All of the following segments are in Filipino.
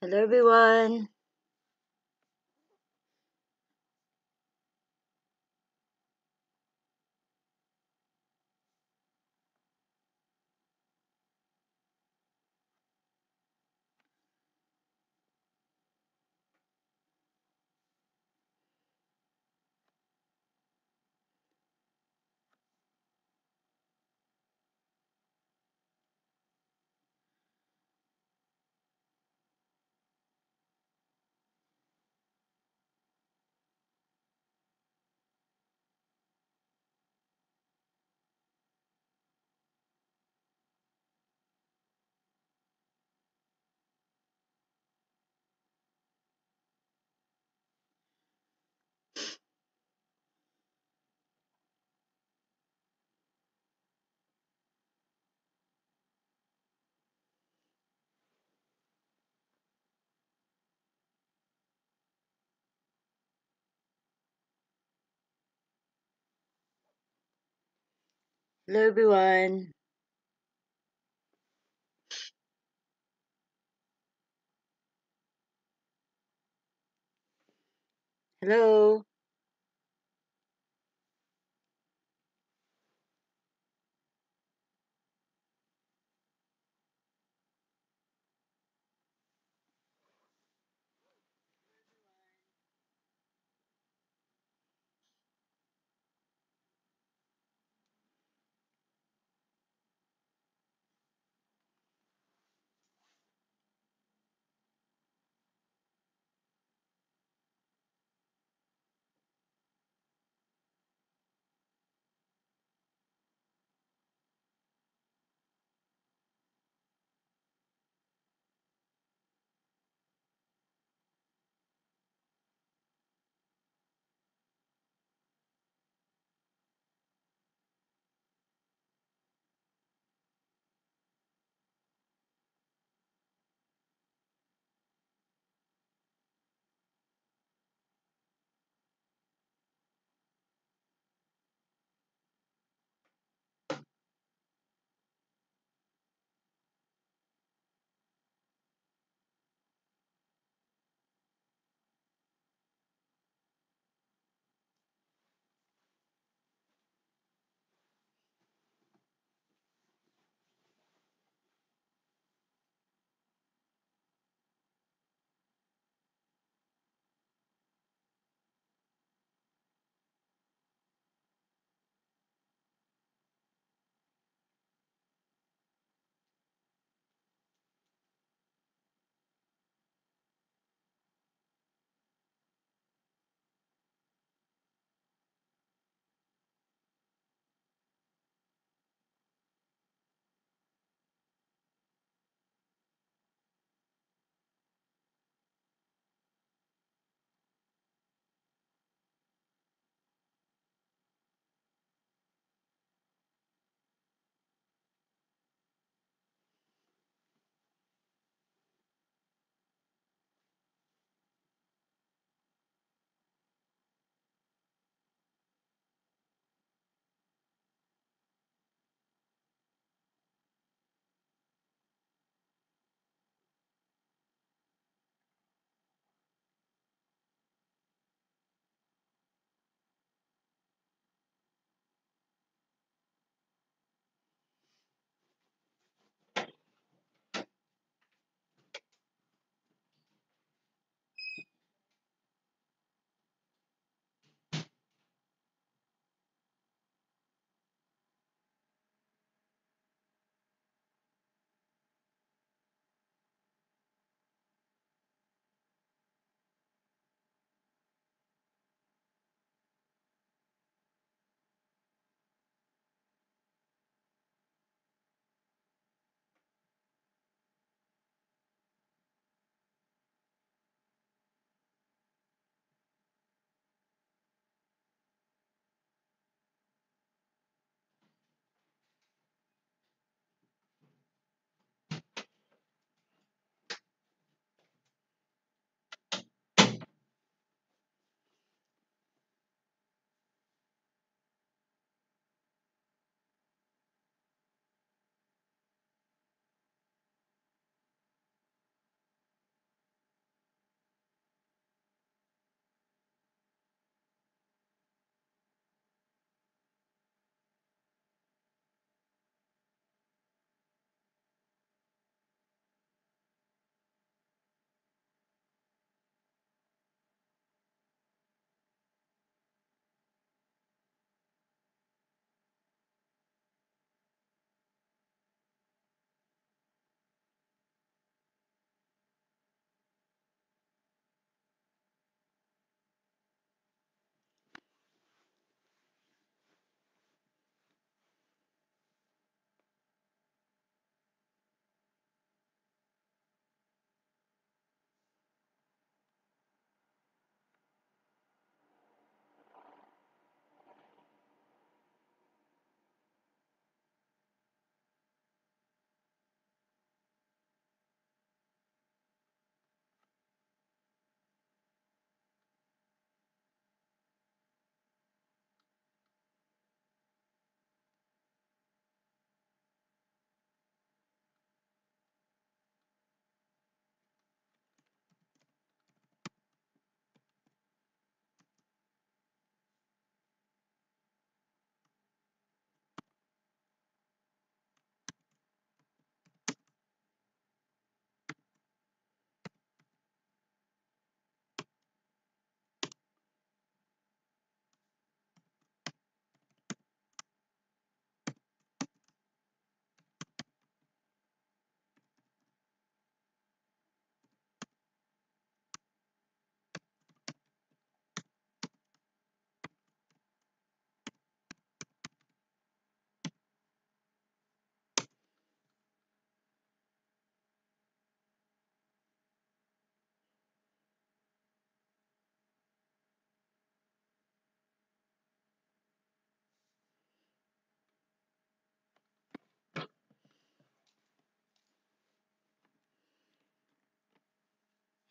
Hello everyone Hello, everyone. Hello.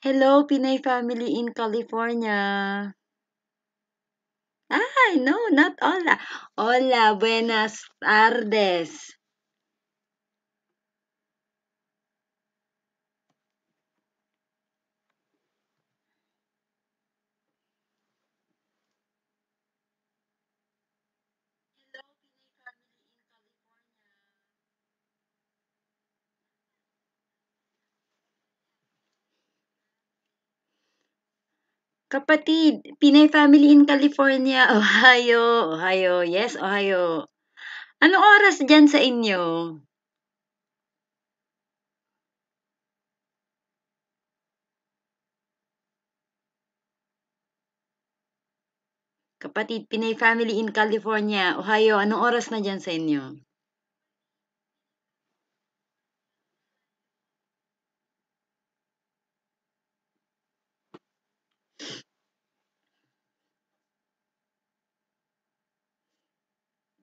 Hello, Pinay family in California. Ay, no, not hola. Hola, buenas tardes. Kapatid, Pinay family in California, Ohio, Ohio, yes, Ohio. Anong oras diyan sa inyo? Kapatid, Pinay family in California, Ohio, anong oras na diyan sa inyo?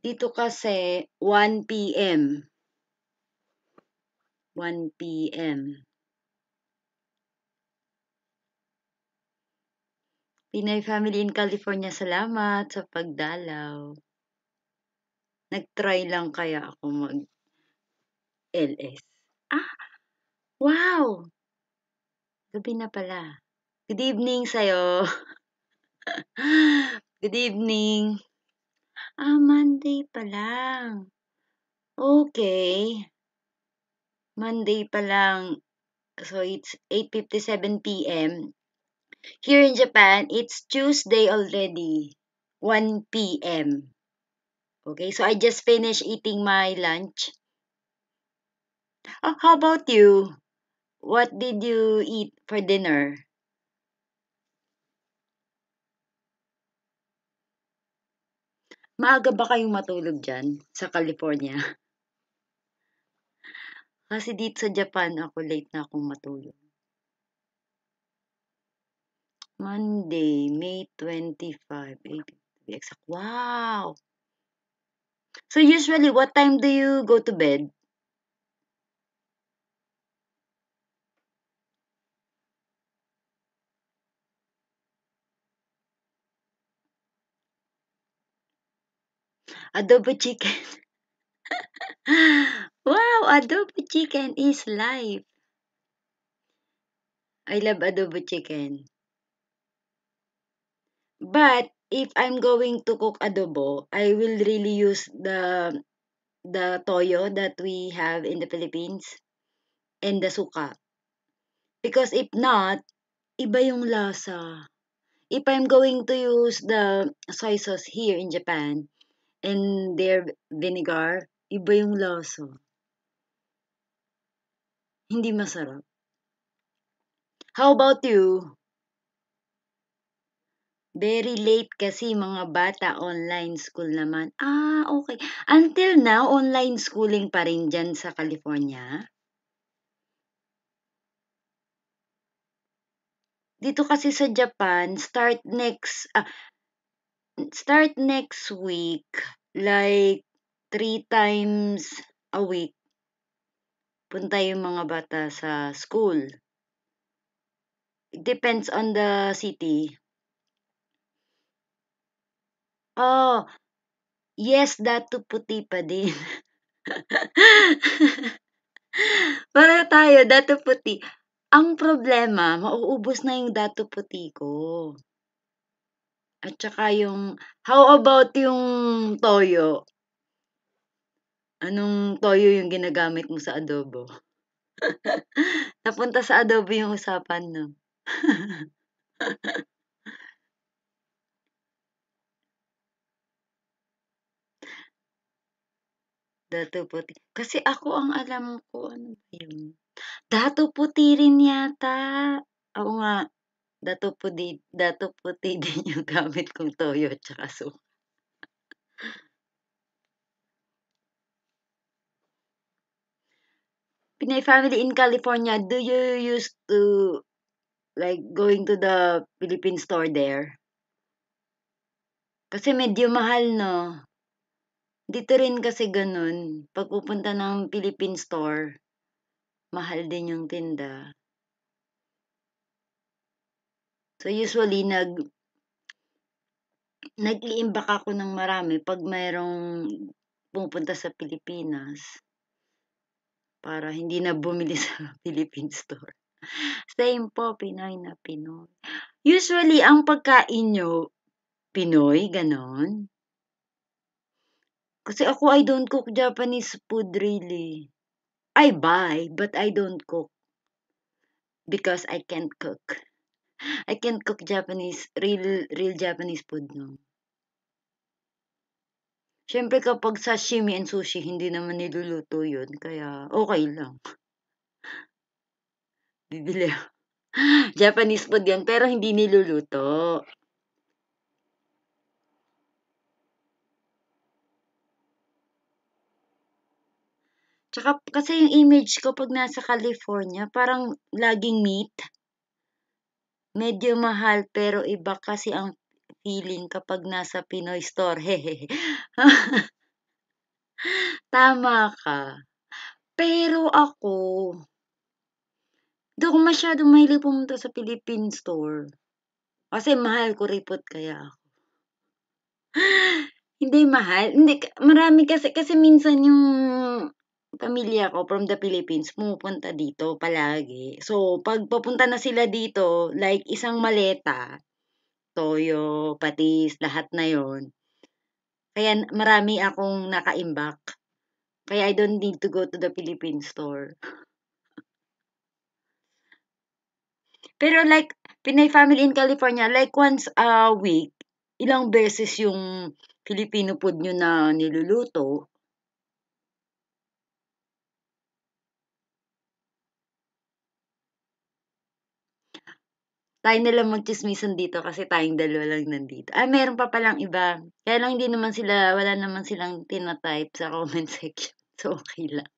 Dito kasi 1 p.m. 1 p.m. Pinay Family in California, salamat sa pagdalaw. Nag-try lang kaya ako mag-LS. Ah! Wow! Gabi na pala. Good evening sa'yo. Good evening. Ah, Monday pa lang. Okay. Monday pa lang. So, it's 8:57 PM. Here in Japan, it's Tuesday already, 1 PM. Okay, so I just finished eating my lunch. Oh, how about you? What did you eat for dinner? Maaga ba kayong matulog dyan sa California? Kasi dito sa Japan ako late na akong matulog. Monday, May 25, 8, exact. Wow! So usually, what time do you go to bed? adobo chicken. wow, adobo chicken is life. I love adobo chicken. But if I'm going to cook adobo, I will really use the the toyo that we have in the Philippines and the suka. Because if not, iba yung lasa. If I'm going to use the soy sauce here in Japan, and their vinegar, iba yung lasa. Hindi masarap. How about you? Very late kasi mga bata online school naman. Ah, okay. Until now, online schooling pa rin dyan sa California. Dito kasi sa Japan, start next, ah, start next week, like three times a week, punta yung mga bata sa school. It depends on the city. Oh, yes, dato puti pa din. Para tayo, dato puti. Ang problema, mauubos na yung dato puti ko. At saka yung, how about yung toyo? Anong toyo yung ginagamit mo sa adobo? Napunta sa adobo yung usapan, no? Dato puti. Kasi ako ang alam ko, ano ba yun? Dato puti rin yata. Oo nga dato puti, dato puti din yung gamit kong toyo tsaka suka. Pinay family in California, do you used to like going to the Philippine store there? Kasi medyo mahal, no? Dito rin kasi ganun. Pag pupunta ng Philippine store, mahal din yung tinda. So, usually, nag, nag-iimbak ako ng marami pag mayroong pupunta sa Pilipinas para hindi na bumili sa Philippine store. Same po, Pinoy na Pinoy. Usually, ang pagkain nyo, Pinoy, ganon. Kasi ako, I don't cook Japanese food really. I buy, but I don't cook. Because I can't cook. I can cook Japanese, real, real Japanese food, no? Siyempre kapag sashimi and sushi, hindi naman niluluto yun. Kaya, okay lang. Bibili Japanese food yan, pero hindi niluluto. Tsaka kasi yung image ko pag nasa California, parang laging meat. Medyo mahal pero iba kasi ang feeling kapag nasa Pinoy store. Hehe. Tama ka. Pero ako, doon ako masyadong mahilig pumunta sa Philippine store. Kasi mahal ko report kaya ako. hindi mahal. Hindi, marami kasi, kasi minsan yung pamilya ko from the Philippines pumupunta dito palagi. So, pag papunta na sila dito, like isang maleta, toyo, patis, lahat na yon. Kaya marami akong naka-imbak. Kaya I don't need to go to the Philippine store. Pero like, Pinay family in California, like once a week, ilang beses yung Filipino food nyo na niluluto, tayo nila magchismisan dito kasi tayong dalawa lang nandito. Ah, meron pa palang iba. Kaya lang hindi naman sila, wala naman silang tinatype sa comment section. So, okay lang.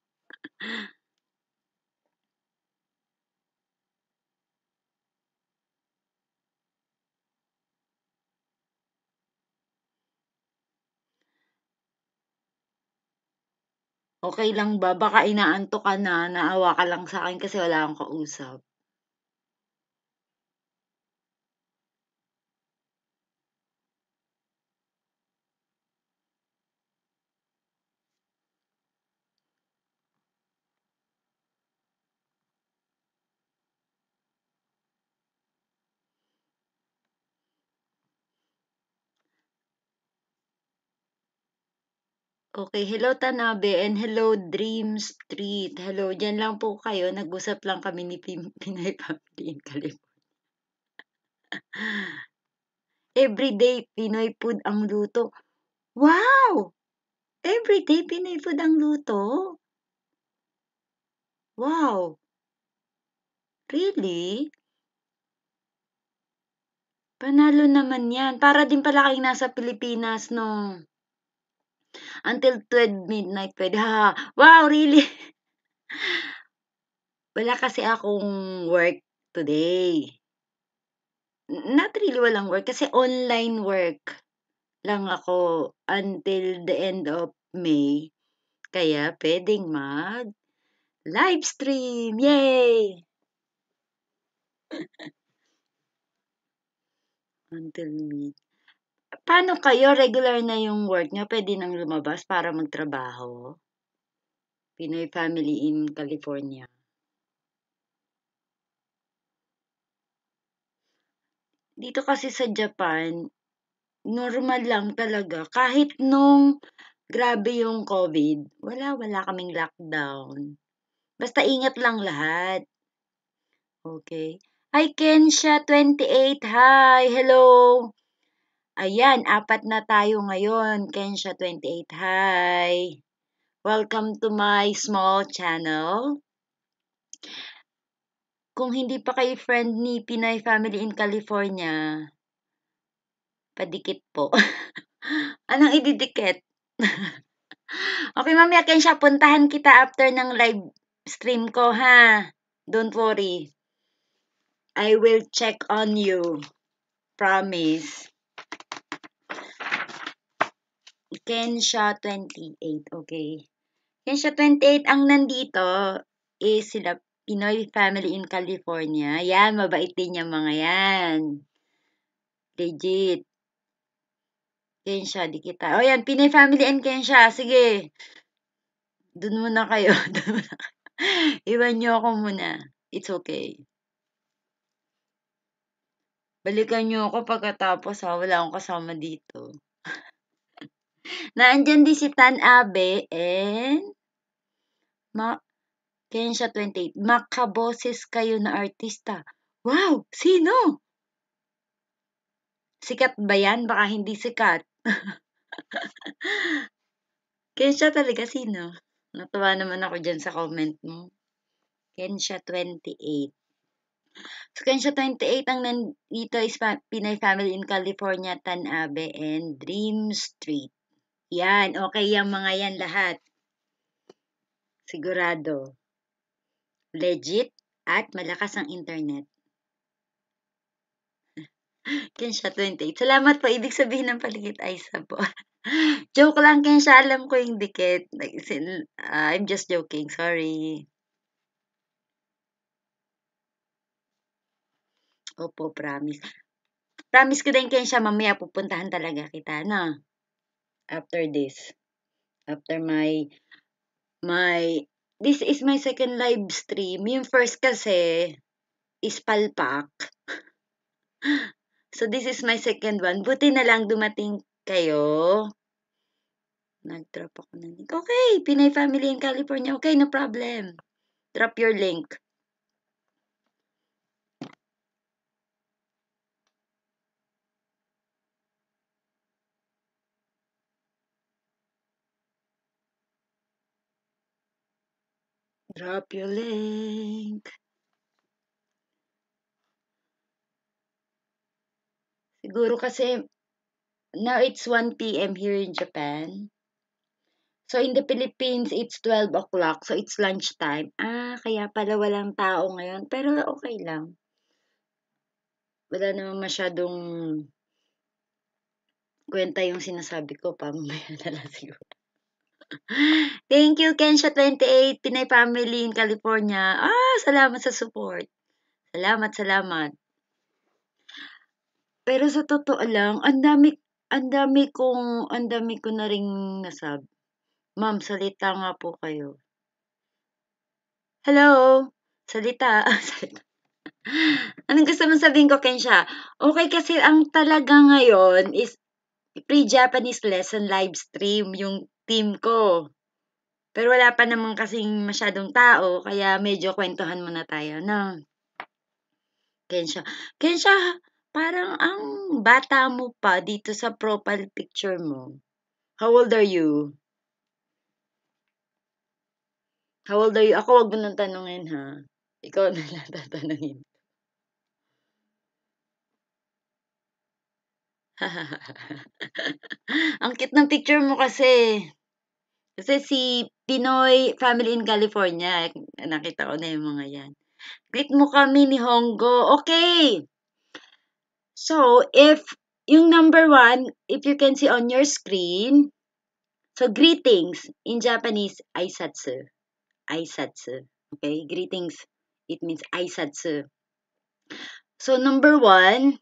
okay lang ba? Baka inaanto ka na, naawa ka lang sa akin kasi wala akong kausap. Okay, hello Tanabe and hello Dream Street. Hello, dyan lang po kayo. Nag-usap lang kami ni Pinay Family in California. Everyday Pinoy food ang luto. Wow! Everyday Pinoy food ang luto? Wow! Really? Panalo naman yan. Para din pala kayong nasa Pilipinas, no? Until 12 midnight pwede. Ha, wow, really? Wala kasi akong work today. Not really walang work kasi online work lang ako until the end of May. Kaya pwedeng mag live stream. Yay! until midnight. Paano kayo, regular na yung work niyo, Pwede nang lumabas para magtrabaho? Pinoy family in California. Dito kasi sa Japan, normal lang talaga. Kahit nung grabe yung COVID, wala, wala kaming lockdown. Basta ingat lang lahat. Okay. Hi, Kensha28. Hi, hello. Ayan, apat na tayo ngayon. Kensha 28, hi! Welcome to my small channel. Kung hindi pa kayo friend ni Pinay Family in California, padikit po. Anong ididikit? okay, mamaya Kensha, puntahan kita after ng live stream ko, ha? Don't worry. I will check on you. Promise. Kensha 28, okay. Kensha 28, ang nandito is sila Pinoy family in California. Yan, mabait din yung mga yan. Legit. Kensha, di kita. O oh, yan, Pinoy family and Kensha. Sige. Doon muna kayo. Dun muna. Iwan nyo ako muna. It's okay. Balikan nyo ako pagkatapos ha. Wala akong kasama dito. Nandiyan din si Tan Abe and Ma Kensha 28. Makaboses kayo na artista. Wow! Sino? Sikat ba yan? Baka hindi sikat. Kensha talaga sino? Natuwa naman ako dyan sa comment mo. Kensha 28. So, Kensha 28 ang nandito is Pinay Family in California, Tanabe, and Dream Street. Yan, okay yung mga yan lahat. Sigurado. Legit at malakas ang internet. Kensha 28. Salamat po. Ibig sabihin ng paligid ay sabo. Joke lang, Kensha. Alam ko yung dikit. Ah, I'm just joking. Sorry. Opo, promise. Promise ko din, Kensha, mamaya pupuntahan talaga kita, no? after this. After my, my, this is my second live stream. Yung first kasi is palpak. so, this is my second one. Buti na lang dumating kayo. Nag-drop ako ng link. Okay, Pinay Family in California. Okay, no problem. Drop your link. Drop your link. Siguro kasi now it's 1 p.m. here in Japan. So in the Philippines, it's 12 o'clock. So it's lunchtime. Ah, kaya pala walang tao ngayon. Pero okay lang. Wala naman masyadong kwenta yung sinasabi ko. Pamamaya na lang siguro. Thank you, Kensha28, Pinay Family in California. Ah, salamat sa support. Salamat, salamat. Pero sa totoo lang, ang dami, ang dami kong, ang dami ko na ring nasab. Ma'am, salita nga po kayo. Hello? Salita. salita. Anong gusto mong sabihin ko, Kensha? Okay, kasi ang talaga ngayon is pre-Japanese lesson live stream yung team ko. Pero wala pa naman kasing masyadong tao, kaya medyo kwentuhan muna tayo, no? Kensha, Kensha, parang ang bata mo pa dito sa profile picture mo. How old are you? How old are you? Ako, wag mo nang tanungin, ha? Ikaw na lang tatanungin. Ang cute ng picture mo kasi. Kasi si Pinoy Family in California, eh, nakita ko na yung mga yan. Click mo kami ni Hongo. Okay! So, if yung number one, if you can see on your screen, so greetings in Japanese, aisatsu. Aisatsu. Okay, greetings. It means aisatsu. So, number one,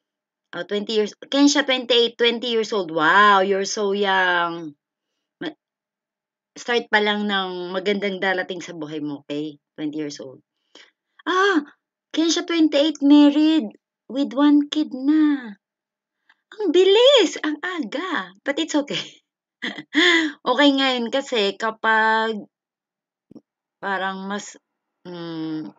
Oh, 20 years. Kensha, 28, 20 years old. Wow, you're so young. Start pa lang ng magandang dalating sa buhay mo, okay? 20 years old. Ah, Kensha, 28, married with one kid na. Ang bilis! Ang aga. But it's okay. okay ngayon kasi kapag parang mas mm,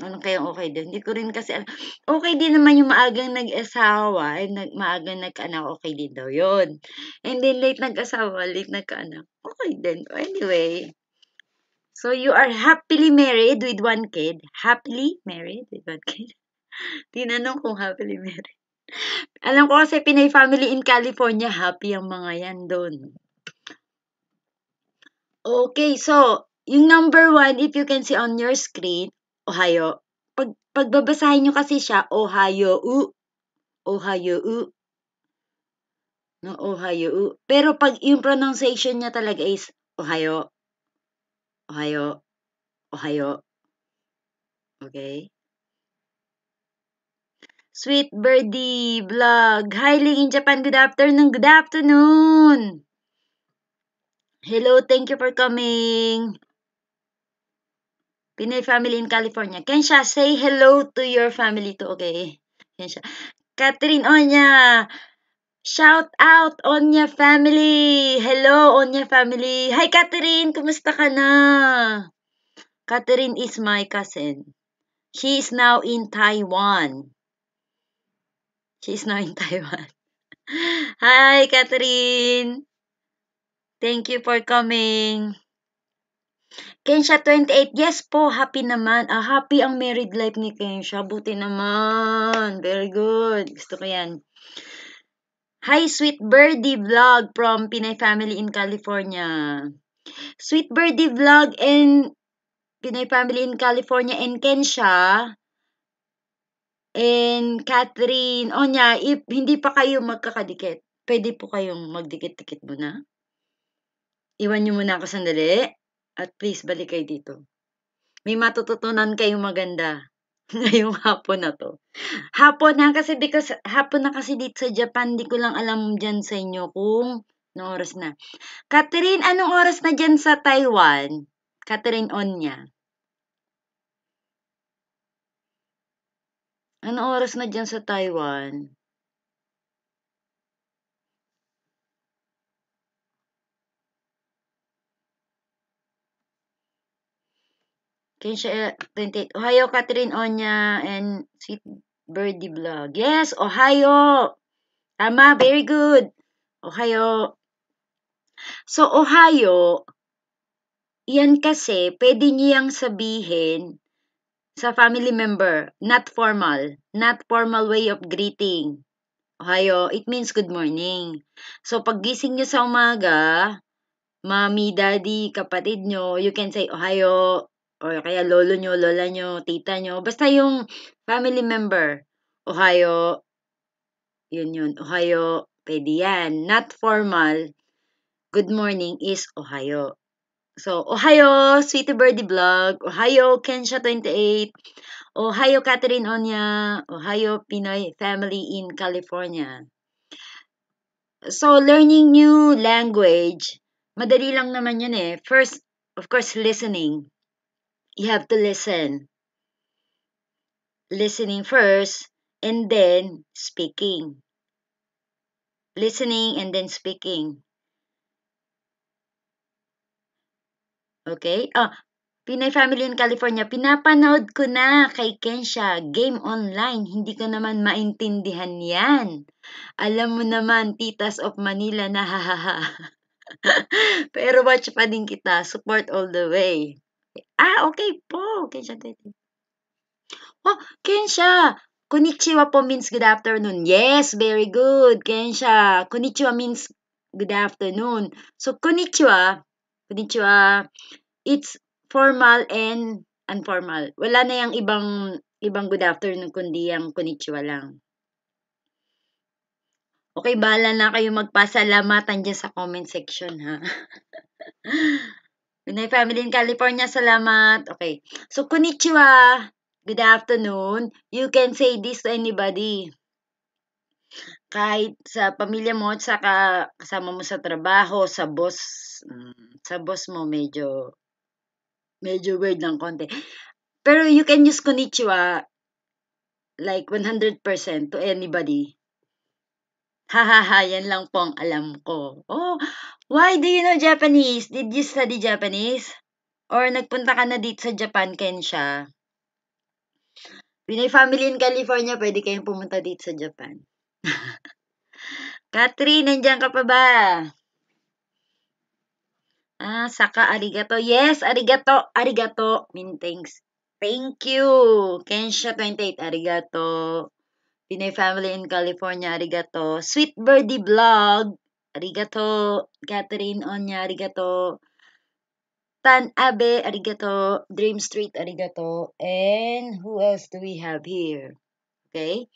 ano kaya okay din? Hindi ko rin kasi Okay din naman yung maagang nag-asawa, and nag maagang nag-anak, okay din daw yon. And then late nag-asawa, late nagka-anak, okay din. Anyway, so you are happily married with one kid. Happily married with one kid. Tinanong kung happily married. Alam ko kasi Pinay family in California, happy ang mga yan doon. Okay, so, yung number one, if you can see on your screen, Ohio. Pag, pagbabasahin nyo kasi siya, Ohio, u. Ohio, u. No, Ohio, u. Pero pag yung pronunciation niya talaga is Ohio. Ohio. Ohio. Okay? Sweet Birdie Vlog. Hi, Ling in Japan. Good afternoon. Good afternoon. Hello, thank you for coming. Pinoy family in California. Can Kensha, say hello to your family too. Okay. Kensha. Catherine Onya. Shout out Onya family. Hello Onya family. Hi Catherine, kumusta ka na? Catherine is my cousin. She is now in Taiwan. She is now in Taiwan. Hi Catherine. Thank you for coming. Kensha, 28. Yes po, happy naman. Ah, happy ang married life ni Kensha. Buti naman. Very good. Gusto ko yan. Hi, Sweet Birdie Vlog from Pinay Family in California. Sweet Birdie Vlog and Pinay Family in California and Kensha and Catherine. O niya, if hindi pa kayo magkakadikit, pwede po kayong magdikit-dikit muna. Iwan niyo muna ako sandali. At please, balik kayo dito. May matututunan kayong maganda ngayong hapon na to. Hapon na kasi because hapon na kasi dito sa Japan, di ko lang alam dyan sa inyo kung no oras na. Catherine, anong oras na dyan sa Taiwan? Catherine Onya. Anong oras na dyan sa Taiwan? Kensha 28. Eh, Ohio Catherine Onya and Sweet Birdie Vlog. Yes, Ohio! Tama, very good. Ohio. So, Ohio, yan kasi, pwede niyang sabihin sa family member, not formal, not formal way of greeting. Ohio, it means good morning. So, pag gising nyo sa umaga, mommy, daddy, kapatid niyo, you can say, Ohio, or kaya lolo nyo, lola nyo, tita nyo, basta yung family member, Ohio, yun yun, Ohio, pwede yan. Not formal, good morning is Ohio. So, Ohio, Sweetie Birdie Vlog, Ohio, Kensha28, Ohio, Catherine Onya, Ohio, Pinoy Family in California. So, learning new language, madali lang naman yun eh. First, of course, listening you have to listen. Listening first and then speaking. Listening and then speaking. Okay? Ah, Pinay Family in California, pinapanood ko na kay Kensha, game online. Hindi ko naman maintindihan yan. Alam mo naman, titas of Manila na hahaha. Pero watch pa din kita, support all the way. Ah, okay po. Kensha Tete. Oh, Kensha. Konnichiwa po means good afternoon. Yes, very good. Kensha. Konnichiwa means good afternoon. So, konnichiwa, konnichiwa, it's formal and informal. Wala na yung ibang ibang good afternoon kundi ang konnichiwa lang. Okay, bahala na kayo magpasalamatan dyan sa comment section, ha? Pinay family in California, salamat. Okay. So, konnichiwa. Good afternoon. You can say this to anybody. Kahit sa pamilya mo, sa kasama mo sa trabaho, sa boss, mm, sa boss mo medyo medyo weird ng konti. Pero you can use konnichiwa like 100% to anybody. Hahaha, yan lang po ang alam ko. Oh, why do you know Japanese? Did you study Japanese? Or nagpunta ka na dito sa Japan, Kensha? Pinay family in California, pwede kayong pumunta dito sa Japan. Catherine, nandiyan ka pa ba? Ah, saka arigato. Yes, arigato, arigato. Min thanks. Thank you. Kensha28, arigato. Pinay family in California, arigato. Sweet Birdie Vlog, arigato. Catherine Onya, arigato. Tan Abe, arigato. Dream Street, arigato. And who else do we have here? Okay?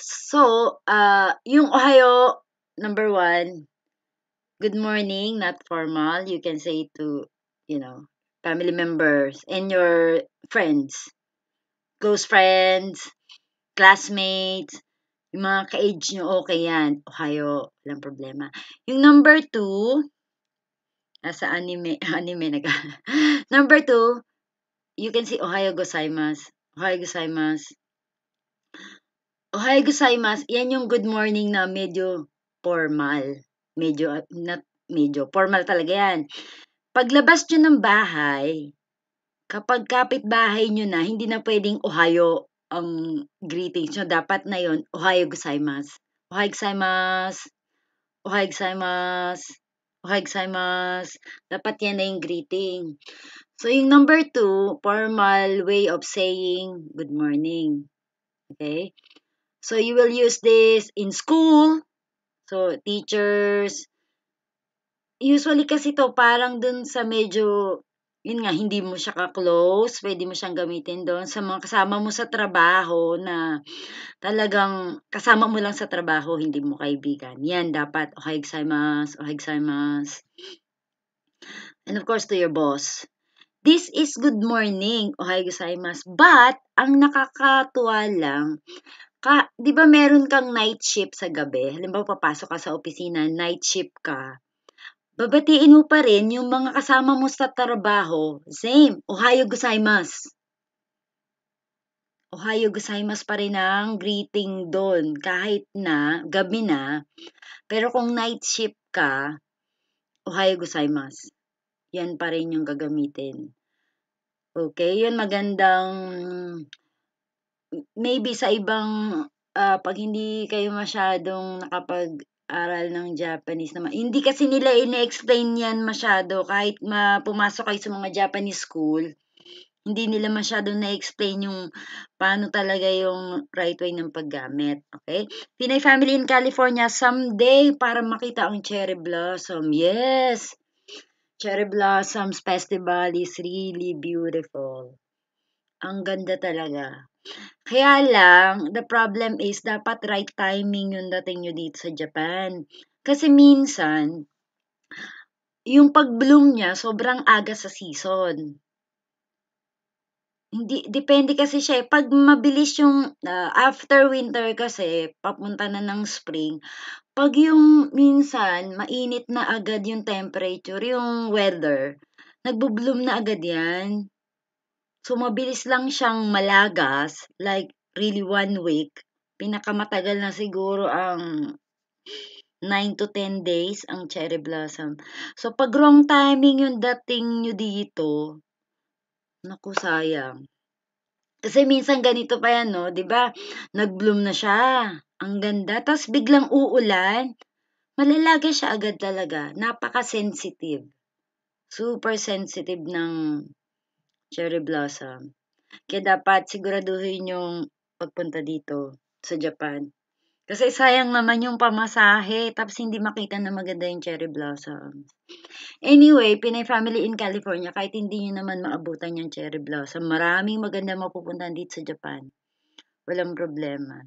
So, uh, yung Ohio, number one, good morning, not formal. You can say to, you know, family members and your friends, close friends, classmates, yung mga ka-age nyo, okay yan. O kayo, walang problema. Yung number two, nasa anime, anime nag Number two, you can see Ohio gozaimasu. Ohio gozaimasu. Ohio gozaimasu. Yan yung good morning na medyo formal. Medyo, uh, not medyo, formal talaga yan. Paglabas nyo ng bahay, kapag kapit bahay nyo na, hindi na pwedeng Ohayo ang greeting nyo, dapat na yon Ohayou gozaimasu. Ohayou gozaimasu. Ohayou gozaimasu. Ohayou gozaimasu. Dapat yan na yung greeting. So, yung number two, formal way of saying good morning. Okay? So, you will use this in school. So, teachers. Usually kasi to parang dun sa medyo yun nga, hindi mo siya ka-close, pwede mo siyang gamitin doon sa mga kasama mo sa trabaho na talagang kasama mo lang sa trabaho, hindi mo kaibigan. Yan, dapat, okay, gozaimasu, okay, gozaimasu. And of course, to your boss. This is good morning, okay, gozaimasu. But, ang nakakatuwa lang, ka, di ba meron kang night shift sa gabi? Halimbawa, papasok ka sa opisina, night shift ka babatiin mo pa rin yung mga kasama mo sa trabaho, same, ohayo gozaimasu. Ohayo gozaimasu pa rin ang greeting doon kahit na gabi na. Pero kung night shift ka, ohayo gozaimasu. Yan pa rin yung gagamitin. Okay, yun magandang maybe sa ibang uh, pag hindi kayo masyadong nakapag aral ng Japanese naman. Hindi kasi nila ine-explain yan masyado kahit ma pumasok kayo sa mga Japanese school. Hindi nila masyado na-explain yung paano talaga yung right way ng paggamit. Okay? Pinay family in California someday para makita ang cherry blossom. Yes! Cherry Blossoms Festival is really beautiful. Ang ganda talaga. Kaya lang, the problem is dapat right timing yung dating nyo dito sa Japan. Kasi minsan, yung pag-bloom niya sobrang aga sa season. Hindi, depende kasi siya eh. Pag mabilis yung, uh, after winter kasi, papunta na ng spring, pag yung minsan, mainit na agad yung temperature, yung weather, nagbo-bloom na agad yan. So, mabilis lang siyang malagas, like really one week. Pinakamatagal na siguro ang 9 to 10 days ang cherry blossom. So, pag wrong timing yung dating nyo dito, naku, sayang. Kasi minsan ganito pa yan, no? ba diba? Nag-bloom na siya. Ang ganda. Tapos biglang uulan. Malalaga siya agad talaga. Napaka-sensitive. Super sensitive ng cherry blossom. Kaya dapat siguraduhin yung pagpunta dito sa Japan. Kasi sayang naman yung pamasahe, tapos hindi makita na maganda yung cherry blossom. Anyway, Pinay family in California, kahit hindi nyo naman maabutan yung cherry blossom, maraming maganda mapupuntahan dito sa Japan. Walang problema.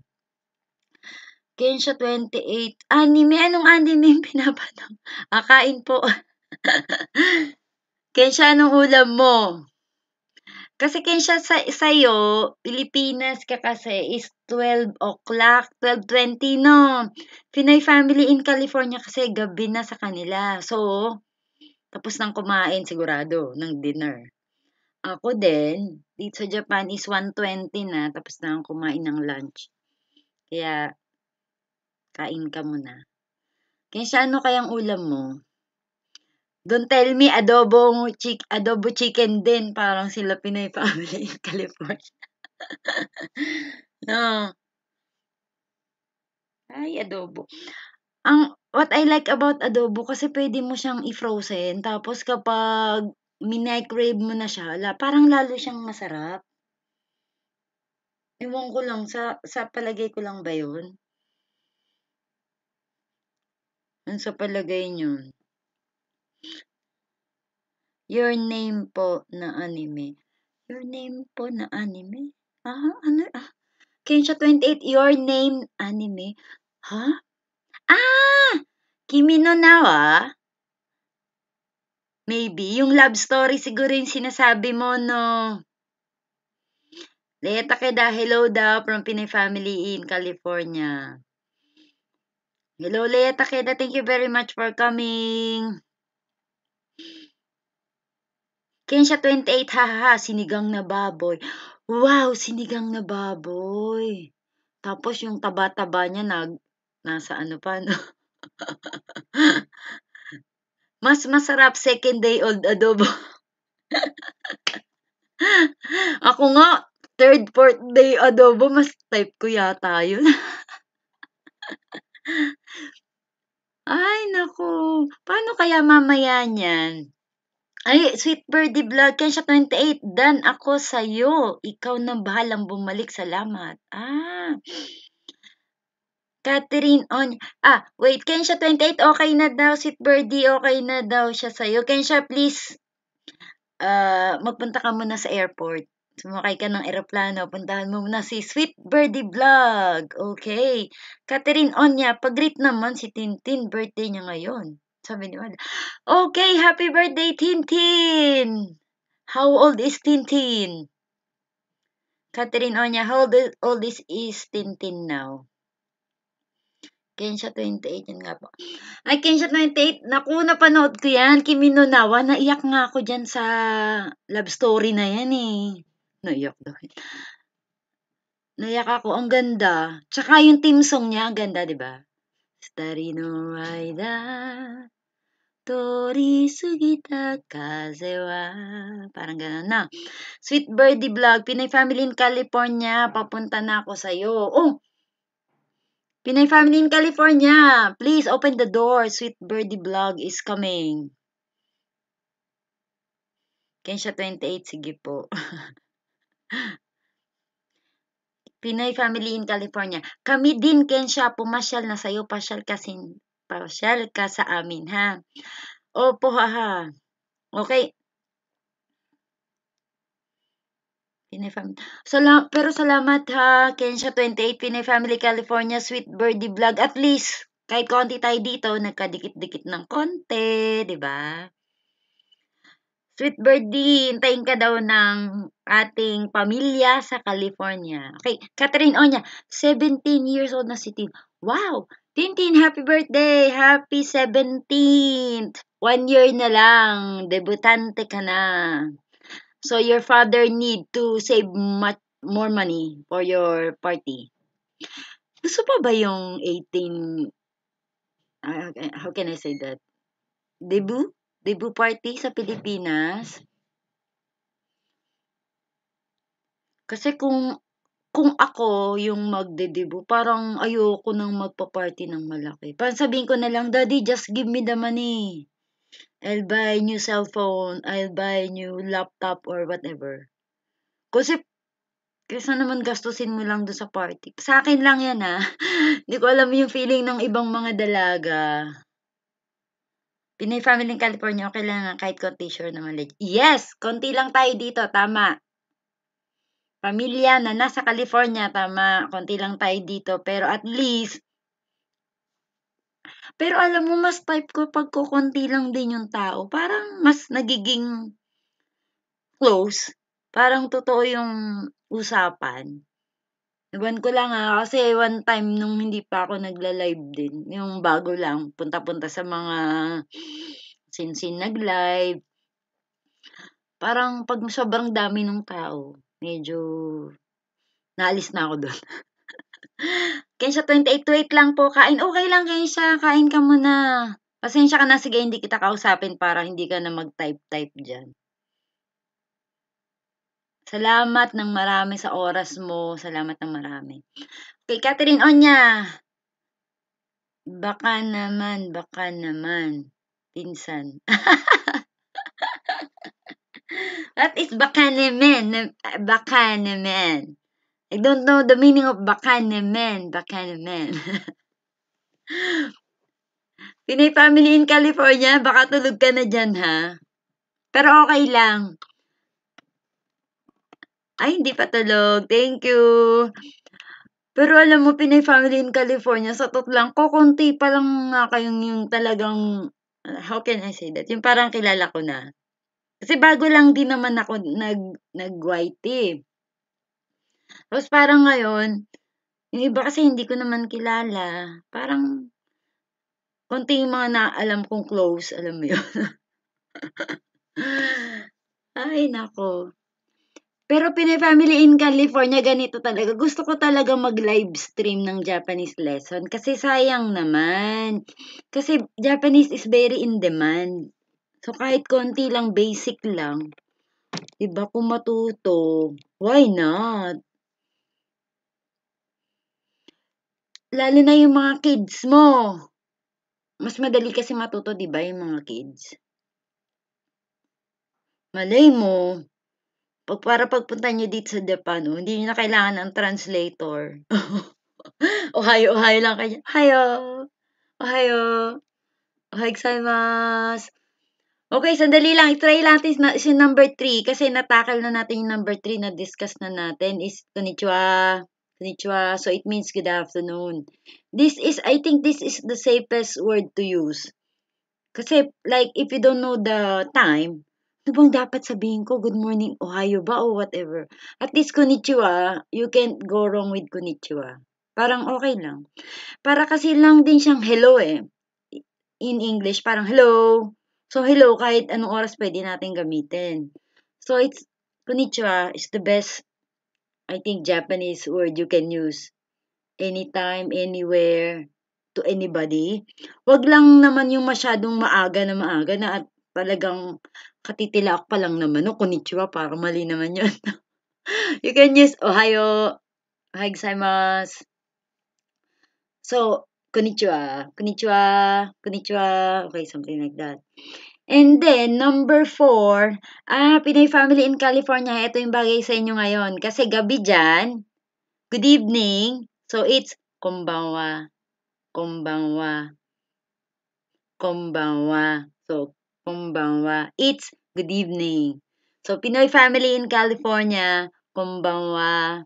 Kensha 28. Anime? Anong anime yung pinapanong? Akain po. Kensha, anong ulam mo? Kasi kin siya sa sa'yo, Pilipinas ka kasi is 12:00, 12:20 'no? Pinoy family in California kasi gabi na sa kanila. So, tapos nang kumain sigurado ng dinner. Ako din, dito sa Japan is 1:20 na, tapos na akong kumain ng lunch. Kaya, kain ka muna. Kaysa ano kayang ulam mo? Don't tell me adobong chick, adobo chicken din. Parang sila Pinay family in California. no. Ay, adobo. Ang, what I like about adobo, kasi pwede mo siyang i-frozen. Tapos kapag minicrave mo na siya, la, parang lalo siyang masarap. Iwan ko lang, sa, sa palagay ko lang ba yun? Ano sa palagay nyo? Your name po na anime. Your name po na anime? Ha? Huh? Ano? Ah. Kensha 28, your name anime? Ha? Huh? Ah! Kimi no Nawa? Maybe. Yung love story siguro yung sinasabi mo, no? Leta Takeda, hello daw from Pinay Family in California. Hello, Leia Takeda. Thank you very much for coming. Kensha 28, hahaha, sinigang na baboy. Wow, sinigang na baboy. Tapos yung taba-taba niya nag nasa ano pa no. Mas masarap second day old adobo. Ako nga, third, fourth day adobo, mas type ko yata yun. Ay, nako. Paano kaya mamaya niyan? Ay, sweet birdie vlog, "Ken 28, Dan ako sa'yo. Ikaw na bahalang bumalik, salamat." Ah. Catherine on, ah, wait, Ken 28, okay na daw, sweet birdie, okay na daw siya sa'yo. Ken siya, please, uh, magpunta ka muna sa airport. Sumakay ka ng eroplano, puntahan mo muna si Sweet Birdie Vlog. Okay. Catherine Onya, pag-greet naman si Tintin, birthday niya ngayon. Sabi ni Wanda, okay, happy birthday, Tintin! How old is Tintin? Catherine Onya, how old, is, is Tintin now? Kensha 28, yun nga po. Ay, Kensha 28, naku, napanood ko yan. Kimi no naiyak nga ako dyan sa love story na yan eh. Naiyak daw. Naiyak ako, ang ganda. Tsaka yung team song niya, ang ganda, di ba? Starino Aida, Torisugita kazewa. Parang ganun na. Sweet Birdie Vlog, Pinay Family in California. Papunta na ako sa'yo. Oh! Pinay Family in California, please open the door. Sweet Birdie Vlog is coming. Kensha 28, sige po. Pinay family in California. Kami din, Kensha, pumasyal na sa'yo. Pasyal kasi Pasyal ka sa amin, ha? Opo, ha? Okay. Pinay Family. Salam pero salamat ha, Kensha28, Pinay Family, California, Sweet Birdie Vlog. At least, kahit konti tayo dito, nagkadikit-dikit ng konti, di ba? Sweet Birdie, hintayin ka daw ng ating pamilya sa California. Okay, Catherine Onya, 17 years old na si Tim. Wow! Tintin, happy birthday! Happy 17th! One year na lang. Debutante ka na. So, your father need to save much more money for your party. Gusto pa ba yung 18... Ah, how can I say that? Debut? Debut party sa Pilipinas? Kasi kung kung ako yung magdedebo, parang ayoko nang magpa-party ng malaki. Parang sabihin ko na lang, Daddy, just give me the money. I'll buy new cellphone, I'll buy new laptop or whatever. Kasi, kaysa naman gastusin mo lang doon sa party. Sa akin lang yan ha. Ah. Hindi ko alam yung feeling ng ibang mga dalaga. Pinay family ng California, okay lang nga kahit konti sure naman. Yes! Konti lang tayo dito, tama pamilya na nasa California, tama, konti lang tayo dito, pero at least, pero alam mo, mas type ko pag kukunti lang din yung tao, parang mas nagiging close, parang totoo yung usapan. Iwan ko lang ha, ah, kasi one time nung hindi pa ako nagla-live din, yung bago lang, punta-punta sa mga sinsin nag-live, parang pag sobrang dami ng tao, medyo naalis na ako doon. Kensha 28 to 8 lang po kain. Okay lang Kensha, kain ka muna. Pasensya ka na sige hindi kita kausapin para hindi ka na mag-type-type diyan. Salamat ng marami sa oras mo. Salamat ng marami. Okay, Catherine Onya. Baka naman, baka naman. Pinsan. what is Bakanemen? Ah, Bakanemen. I don't know the meaning of Bakanemen. Bakanemen. Pinay family in California, baka tulog ka na dyan ha. Pero okay lang. Ay, hindi pa tulog. Thank you. Pero alam mo, Pinay family in California, sa tot lang ko, konti pa lang nga kayong yung talagang, ah, how can I say that? Yung parang kilala ko na. Kasi bago lang din naman ako nag, nag-YT. Tapos parang ngayon, yung iba kasi hindi ko naman kilala. Parang, konti yung mga naalam kong close, alam mo yun. Ay, nako. Pero Pinay-family in California, ganito talaga. Gusto ko talaga mag-live stream ng Japanese lesson. Kasi sayang naman. Kasi Japanese is very in demand. So, kahit konti lang, basic lang, diba, kung matuto, why not? Lalo na yung mga kids mo. Mas madali kasi matuto, diba, yung mga kids. Malay mo, pag para pagpunta nyo dito sa Japan, oh, hindi nyo na kailangan ng translator. ohayo, ohayo lang kayo. Ohayo! Ohayo! Ohayo gozaimasu! Okay, sandali lang. I-try natin na, si number 3 kasi natakal na natin yung number 3 na discuss na natin is konnichiwa. Konnichiwa. So, it means good afternoon. This is, I think this is the safest word to use. Kasi, like, if you don't know the time, ano bang dapat sabihin ko? Good morning, Ohio ba? O whatever. At least konnichiwa, you can't go wrong with konnichiwa. Parang okay lang. Para kasi lang din siyang hello eh. In English, parang hello, So, hello, kahit anong oras pwede natin gamitin. So, it's, konnichiwa is the best, I think, Japanese word you can use. Anytime, anywhere, to anybody. Wag lang naman yung masyadong maaga na maaga na at talagang katitilak pa lang naman. No, konnichiwa, para mali naman yun. you can use Ohio, Haigsamas. So, konnichiwa, konnichiwa, konnichiwa, okay, something like that. And then, number four, ah, Pinay Family in California, ito yung bagay sa inyo ngayon. Kasi gabi dyan, good evening, so it's kumbawa, kumbawa, kumbawa. So, kumbawa, it's good evening. So, Pinoy Family in California, kumbawa,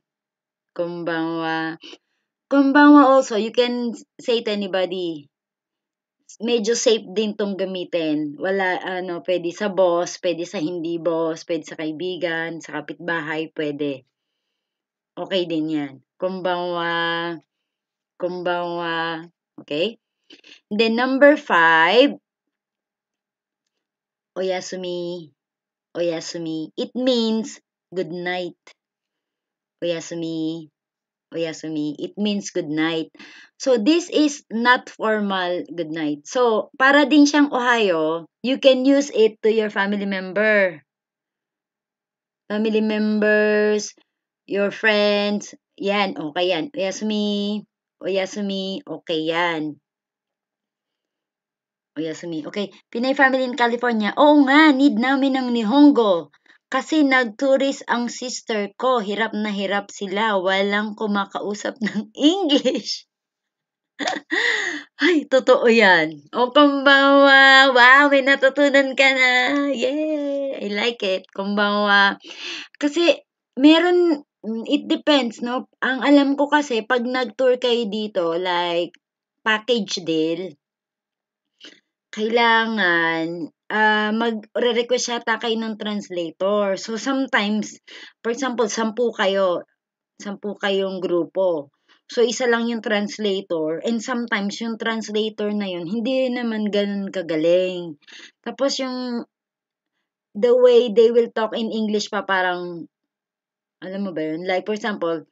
kumbawa. Kumbawa also, you can say to anybody. Medyo safe din tong gamitin. Wala, ano, pwede sa boss, pwede sa hindi boss, pwede sa kaibigan, sa kapitbahay, pwede. Okay din yan. Kumbawa, kumbawa, Okay? Then, number five. Oyasumi. Oyasumi. It means good night. Oyasumi oyasumi, it means good night. So this is not formal good night. So para din siyang ohayo, you can use it to your family member. Family members, your friends, yan, okay yan. Oyasumi, oyasumi, okay yan. Oyasumi, okay. Pinay family in California, oo nga, need namin ng Nihongo. Kasi nag-tourist ang sister ko, hirap na hirap sila, walang kumakausap ng English. Ay, totoo yan. O, kumbawa. Wow, may natutunan ka na. Yay! I like it. Kumbawa. Kasi, meron, it depends, no? Ang alam ko kasi, pag nag-tour kayo dito, like, package deal, kailangan uh, magre-request yata kayo ng translator. So, sometimes, for example, sampu kayo, sampu kayong grupo. So, isa lang yung translator. And sometimes, yung translator na yun, hindi naman ganun kagaling. Tapos, yung the way they will talk in English pa parang, alam mo ba yun? Like, for example,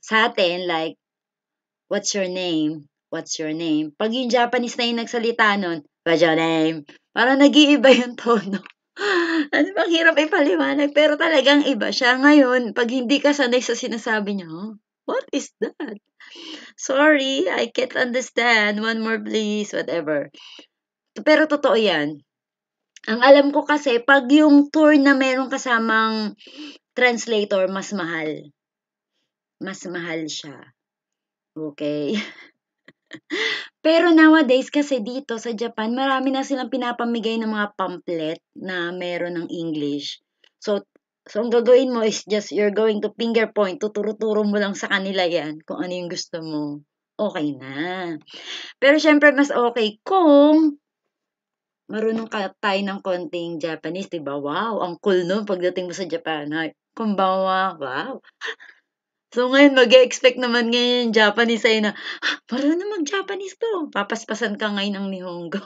sa atin, like, what's your name? What's your name? Pag yung Japanese na yung nagsalita nun, What's your name? Parang nag-iiba yung tono. ano bang hirap ipaliwanag, pero talagang iba siya. Ngayon, pag hindi ka sanay sa sinasabi niya, what is that? Sorry, I can't understand. One more please, whatever. Pero totoo yan. Ang alam ko kasi, pag yung tour na meron kasamang translator, mas mahal. Mas mahal siya. Okay. Pero nowadays kasi dito sa Japan, marami na silang pinapamigay ng mga pamphlet na meron ng English. So, so ang gagawin mo is just you're going to finger point, tuturo-turo mo lang sa kanila yan kung ano yung gusto mo. Okay na. Pero syempre mas okay kung marunong ka tayo ng konting Japanese, di ba? Wow, ang cool nun pagdating mo sa Japan. Hi, kumbawa, wow. So ngayon, mag expect naman ngayon yung Japanese sa'yo na, ah, parang marunong mag-Japanese to. Papaspasan ka ngayon ang Nihongo.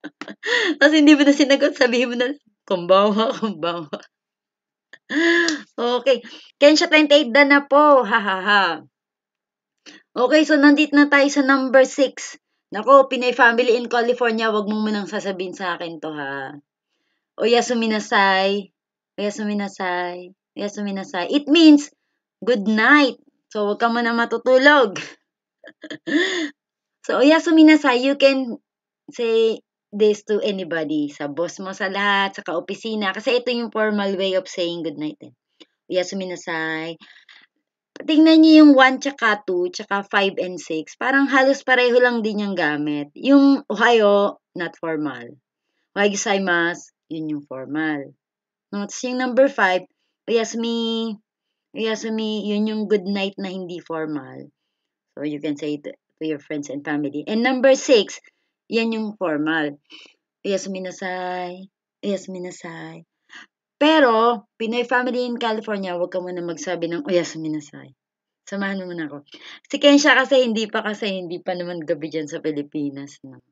Tapos hindi mo na sinagot, sabihin mo na, kumbawa, kumbawa. okay. Kensha 28 na na po. Ha ha ha. Okay, so nandito na tayo sa number 6. Nako, Pinay family in California, wag mo munang sasabihin sa akin to ha. Oyasuminasai. Oyasuminasai. Oyasuminasai. It means, good night. So, huwag ka muna matutulog. so, oyasumi nasai, you can say this to anybody. Sa boss mo, sa lahat, sa kaopisina. Kasi ito yung formal way of saying good night. Eh. Oyasumi nasai. Tingnan niyo yung 1 tsaka 2 tsaka 5 and 6. Parang halos pareho lang din yung gamit. Yung ohayo, not formal. Ohayo mas, yun yung formal. No, tapos yung number 5, oyasumi kaya sa me, yun yung good night na hindi formal. So, you can say it to your friends and family. And number six, yan yung formal. Yasminasay, yasminasay. Pero, Pinoy family in California, huwag ka muna magsabi ng, o oh, yasminasay. Samahan mo muna ako. Si Kensha kasi hindi pa kasi hindi pa naman gabi dyan sa Pilipinas. No?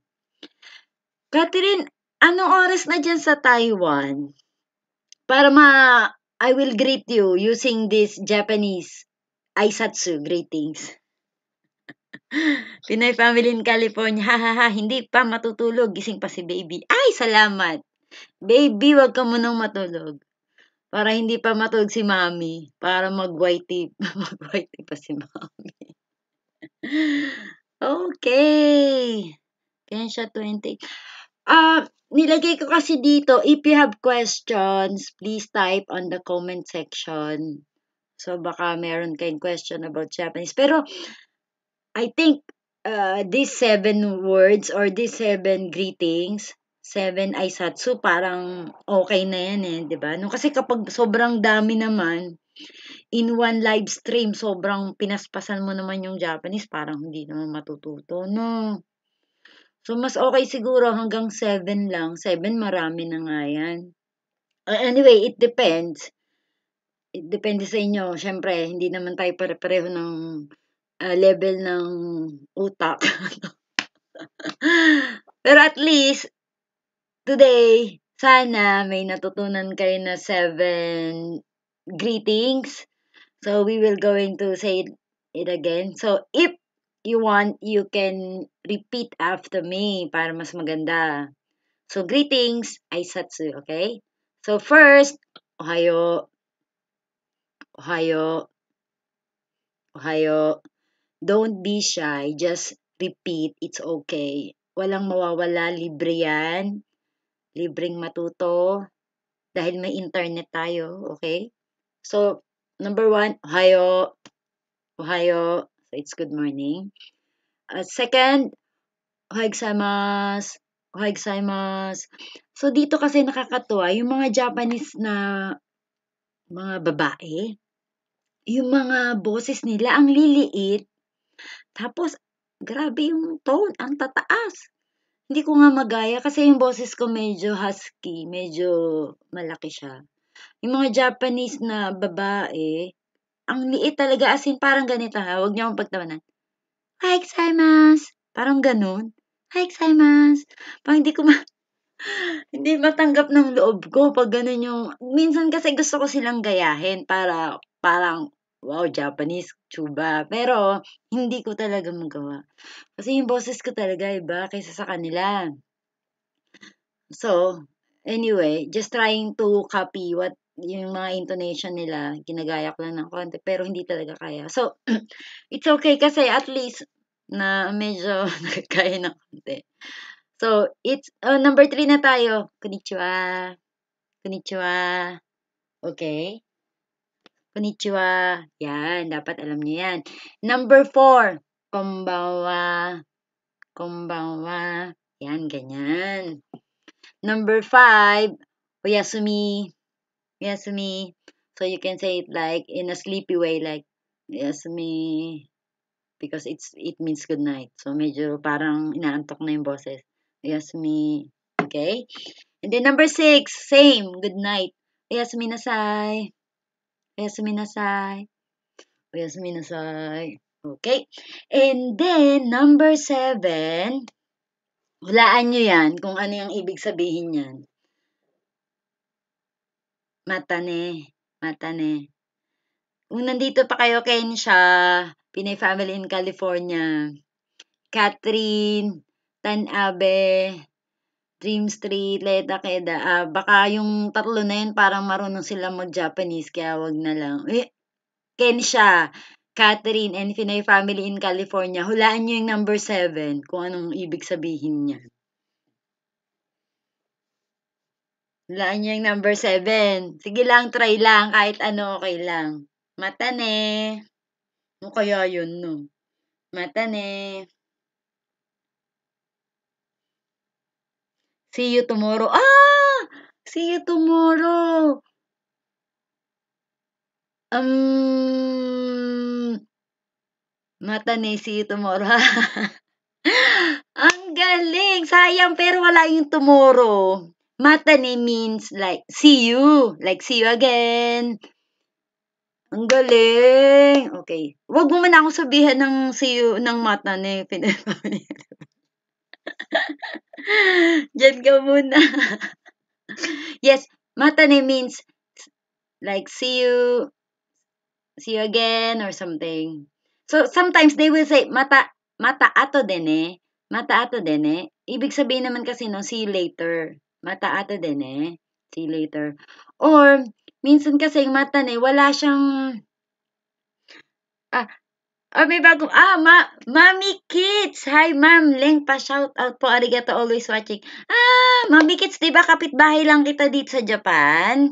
Catherine, anong oras na dyan sa Taiwan? Para ma I will greet you using this Japanese Aisatsu greetings. Pinay family in California, ha ha ha, hindi pa matutulog, gising pa si baby. Ay, salamat! Baby, wag ka munang matulog. Para hindi pa matulog si mommy. Para mag-whitey, mag-whitey pa si mommy. okay! Kensha 20. Ah, nilagay ko kasi dito, if you have questions, please type on the comment section. So, baka meron kayong question about Japanese. Pero, I think uh, these seven words or these seven greetings, seven satsu, parang okay na yan eh, di ba? No, kasi kapag sobrang dami naman, in one live stream, sobrang pinaspasan mo naman yung Japanese, parang hindi naman matututo, no? So, mas okay siguro hanggang 7 lang. 7, marami na nga yan. Anyway, it depends. It depende sa inyo. Siyempre, hindi naman tayo pare-pareho ng uh, level ng utak. Pero at least, today, sana may natutunan kayo na 7 greetings. So, we will going to say it again. So, if you want, you can repeat after me para mas maganda. So, greetings, aisatsu, okay? So, first, ohayo, ohayo, ohayo. Don't be shy, just repeat, it's okay. Walang mawawala, libre yan. Libreng matuto. Dahil may internet tayo, okay? So, number one, ohayo, ohayo, it's Good morning. Uh, second, ohayag saimasu. Ohayag saimasu. So, dito kasi nakakatuwa, yung mga Japanese na mga babae, yung mga boses nila, ang liliit. Tapos, grabe yung tone, ang tataas. Hindi ko nga magaya kasi yung boses ko medyo husky, medyo malaki siya. Yung mga Japanese na babae, ang liit talaga as in parang ganito ha, wag niyo akong pagtawanan. Hi, Ximas! Parang ganun. Hi, Ximas! Parang hindi ko ma... hindi matanggap ng loob ko pag ganun yung... Minsan kasi gusto ko silang gayahin para parang wow, Japanese, chuba. Pero, hindi ko talaga magawa. Kasi yung boses ko talaga iba kaysa sa kanila. So, anyway, just trying to copy what yung mga intonation nila, ginagaya ko lang ng konti, pero hindi talaga kaya. So, it's okay kasi at least na medyo nakakaya ng konti. So, it's, oh, number three na tayo. Konnichiwa. Konnichiwa. Okay. Konnichiwa. Yan, dapat alam niyo yan. Number four. Kumbawa. Kumbawa. Yan, ganyan. Number five. Oyasumi yasumi. So you can say it like in a sleepy way like yasumi because it's it means good night. So medyo parang inaantok na yung boses. Yasumi. Okay? And then number six, same, good night. Yasumi nasai. Yasumi nasai. Yasumi nasai. Okay? And then, number seven, hulaan nyo yan kung ano yung ibig sabihin yan. Mata ne, mata ne. Kung nandito pa kayo kay Insha, Pinay Family in California, Catherine, Tan Abe, Dream Street, Leta Keda, uh, ah, baka yung tatlo na yun parang marunong sila mag-Japanese, kaya wag na lang. Eh, Kensha, Catherine, and Pinay Family in California, hulaan nyo yung number 7 kung anong ibig sabihin niya. Laan niya yung number 7. Sige lang, try lang. Kahit ano, okay lang. Matane. Ano kaya yun, no? Matane. See you tomorrow. Ah! See you tomorrow. Um, matane, see you tomorrow. Ang galing! Sayang, pero wala yung tomorrow. Matane means like see you, like see you again. Ang galing. Okay. Huwag mo man akong sabihan ng see you ng matane. Diyan ka muna. yes, matane means like see you see you again or something. So sometimes they will say mata mata ato dene, mata ato dene. Ibig sabihin naman kasi no see you later. Mata ata din eh. See later. Or, minsan kasi yung mata na eh, wala siyang... Ah, Oh, may bagong, ah, ma, Mami Kids! Hi, Ma'am Leng, pa-shout out po. Arigato, always watching. Ah, Mami Kids, di ba kapitbahay lang kita dito sa Japan?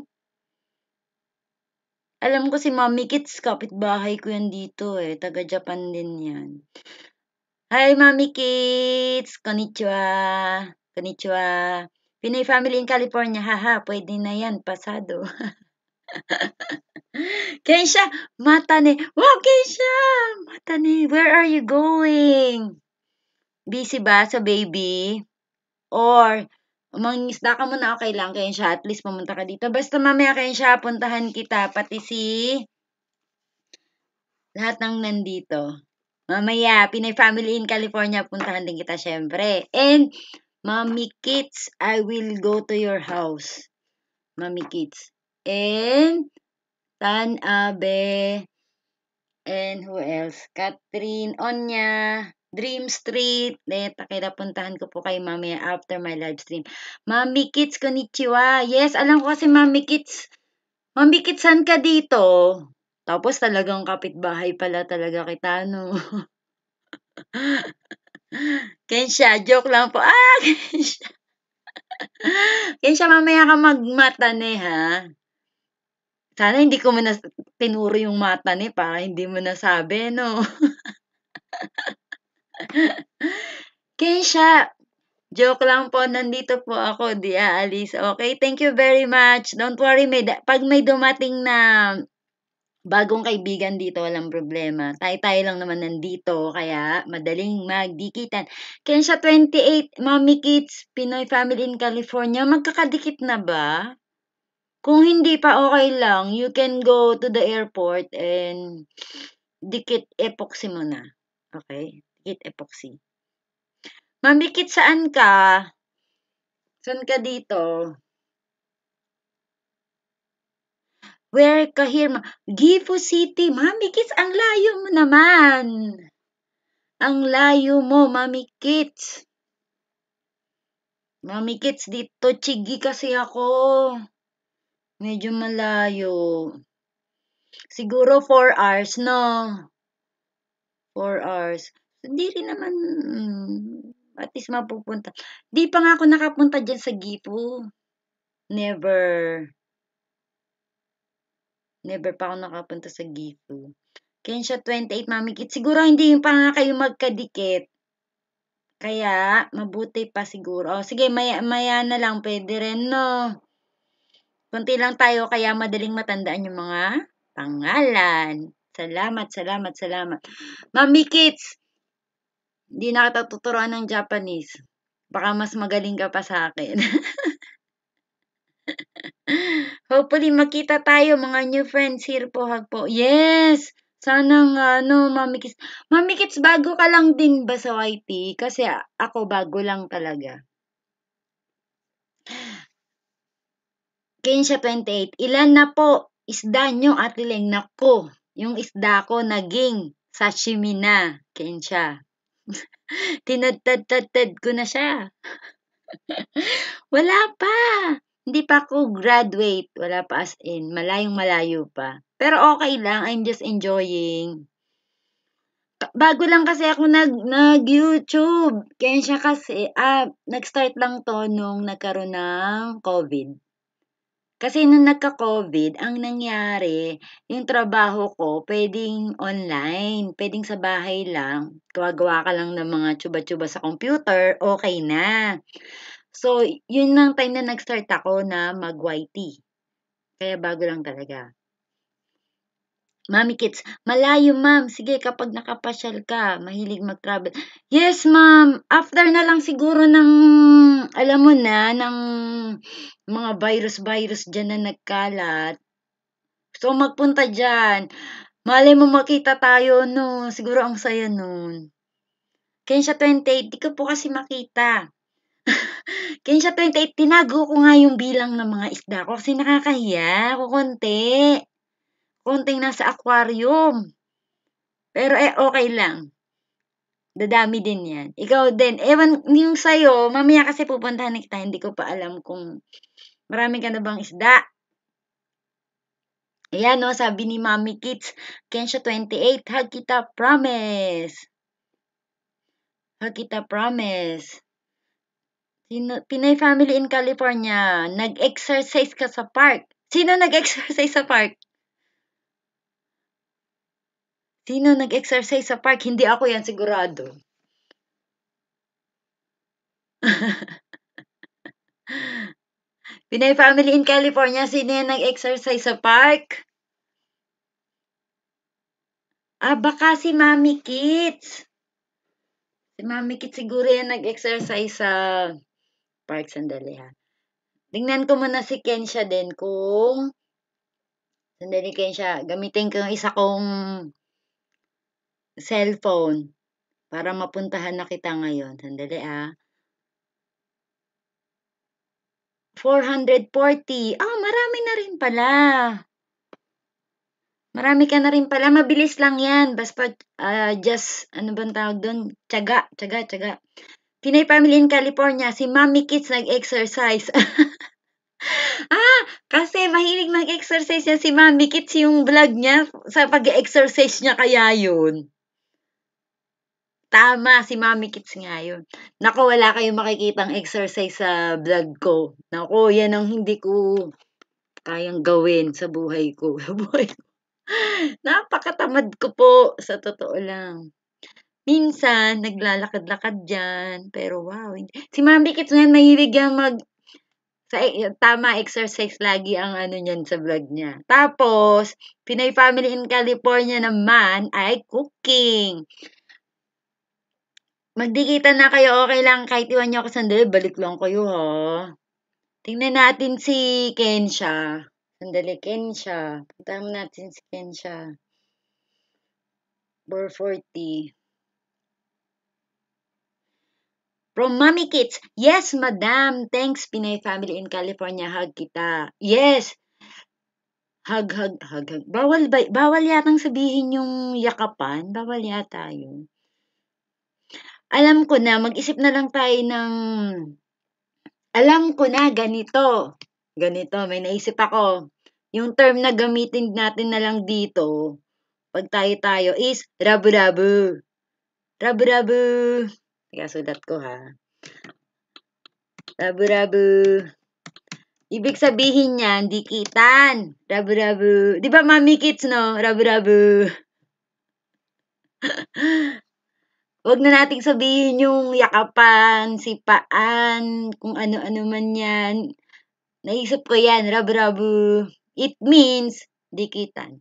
Alam ko si Mami Kids, kapitbahay ko yan dito eh. Taga-Japan din yan. Hi, Mami Kids! Konnichiwa! Konnichiwa! Pinoy family in California, haha, pwede na yan, pasado. Keisha, matane. Wow, Keisha! Matane, where are you going? Busy ba sa baby? Or, mangingisda ka muna, okay lang, Keisha, at least pumunta ka dito. Basta mamaya, Keisha, puntahan kita, pati si lahat ng nandito. Mamaya, Pinay Family in California, puntahan din kita, syempre. And, Mommy Kids, I will go to your house. Mommy Kids. And Tan Abe. And who else? Catherine Onya. Dream Street. Eh, takira puntahan ko po kay mamaya after my live stream. Mami Kids, konnichiwa. Yes, alam ko kasi Mami Kids. Mommy Kids, saan ka dito? Tapos talagang kapitbahay pala talaga kita, no? Kensha, joke lang po. Ah, Kensha. Kensha, mamaya ka magmatane, eh, ha? Sana hindi ko muna tinuro yung matane eh, para hindi mo nasabi, no? Kensha, Joke lang po, nandito po ako, di aalis. Okay, thank you very much. Don't worry, may pag may dumating na bagong kaibigan dito, walang problema. Tayo-tayo lang naman nandito, kaya madaling magdikitan. Kensha 28, Mommy Kids, Pinoy Family in California, magkakadikit na ba? Kung hindi pa okay lang, you can go to the airport and dikit epoxy mo na. Okay? Dikit epoxy. Mommy saan ka? Saan ka dito? Where ka kahirma, Gifu City, Mamikits, ang layo mo naman. Ang layo mo, Kits. Mamikits. Kits, dito chigi kasi ako. Medyo malayo. Siguro 4 hours, no? 4 hours. Hindi rin naman, mm, at least mapupunta. Di pa nga ako nakapunta dyan sa Gifu. Never. Never pa ako nakapunta sa Gifu. Kensha 28, mamikit. Siguro hindi yung parang kayo magkadikit. Kaya, mabuti pa siguro. O, sige, maya, maya na lang. Pwede rin, no? Kunti lang tayo, kaya madaling matandaan yung mga pangalan. Salamat, salamat, salamat. Mami Kids, hindi na ng Japanese. Baka mas magaling ka pa sa akin. Hopefully, makita tayo mga new friends here po, po. Yes! Sana nga, no, Mami Kits. Mami Kits, bago ka lang din ba sa YT? Kasi ako bago lang talaga. Kensha 28, ilan na po isda nyo at lileng nako? Yung isda ko naging sashimi na, Kensha. Tinadtadtad ko na siya. Wala pa. Hindi pa ako graduate. Wala pa as in. Malayong malayo pa. Pero okay lang. I'm just enjoying. Bago lang kasi ako nag, nag-YouTube. Kaya siya kasi, ah, nag-start lang to nung nagkaroon ng COVID. Kasi nung nagka-COVID, ang nangyari, yung trabaho ko, pwedeng online, pwedeng sa bahay lang, gawa ka lang ng mga chuba-chuba sa computer, okay na. So, yun ang time na nag-start ako na mag-YT. Kaya bago lang talaga. Mami Kids, malayo ma'am. Sige, kapag nakapasyal ka, mahilig mag-travel. Yes ma'am, after na lang siguro ng, alam mo na, ng mga virus-virus dyan na nagkalat. So magpunta dyan. Malay mo makita tayo no. Siguro ang saya nun. Kensya 28, di ko po kasi makita. Kaya sa 28, tinago ko nga yung bilang ng mga isda ko kasi nakakahiya. konti. Konting nasa aquarium. Pero eh, okay lang. Dadami din yan. Ikaw din. Ewan, yung sa'yo, mamaya kasi pupuntahan kita, hindi ko pa alam kung marami ka na bang isda. Ayan, no, sabi ni Mommy Kits, Kensha 28, hag kita promise. Hag kita promise. Pinay family in California, nag-exercise ka sa park. Sino nag-exercise sa park? Sino nag-exercise sa park? Hindi ako yan sigurado. Pinay family in California, sino yan nag-exercise sa park? Ah, baka si Mami Kits. Si Mami Kit siguro yan nag-exercise sa Park. Sandali ha. Tingnan ko muna si Kensha din kung sandali Kensha, gamitin ko yung isa kong cellphone para mapuntahan na kita ngayon. Sandali ha. 440. Ah, oh, marami na rin pala. Marami ka na rin pala. Mabilis lang yan. Basta, uh, just, ano bang tawag doon? Tsaga, tsaga, tsaga. Pinay family in California, si Mommy Kids nag-exercise. ah, kasi mahilig mag-exercise niya si Mommy Kids yung vlog niya. Sa pag-exercise niya kaya yun. Tama, si Mommy Kids nga yun. Naku, wala kayong makikitang exercise sa vlog ko. Naku, yan ang hindi ko kayang gawin sa buhay ko. Sa buhay ko. Napakatamad ko po, sa totoo lang minsan, naglalakad-lakad dyan. Pero wow, si Ma'am Bikits ngayon, mahilig yan mag sa e, tama exercise lagi ang ano niyan sa vlog niya. Tapos, Pinay Family in California naman ay cooking. Magdikita na kayo, okay lang. Kahit iwan niyo ako sandali, balik lang kayo ha. Tingnan natin si Kensha. Sandali, Kensha. Puntahan natin si Kensha. 440. From Mommy Kids, yes, madam. Thanks, Pinay family in California. Hug kita. Yes. Hug, hug, hug, hug. Bawal, ba, bawal yatang sabihin yung yakapan. Bawal yata yun. Alam ko na, mag-isip na lang tayo ng... Alam ko na, ganito. Ganito, may naisip ako. Yung term na gamitin natin na lang dito, pag tayo-tayo, is rabu-rabu. Rabu-rabu. Ikasulat ko ha. Rabu-rabu. Ibig sabihin niyan, dikitan. Rabu-rabu. Di ba, mommy kids, no? Rabu-rabu. Huwag na nating sabihin yung yakapan, sipaan, kung ano-ano man yan. Naisip ko yan, rabu-rabu. It means dikitan.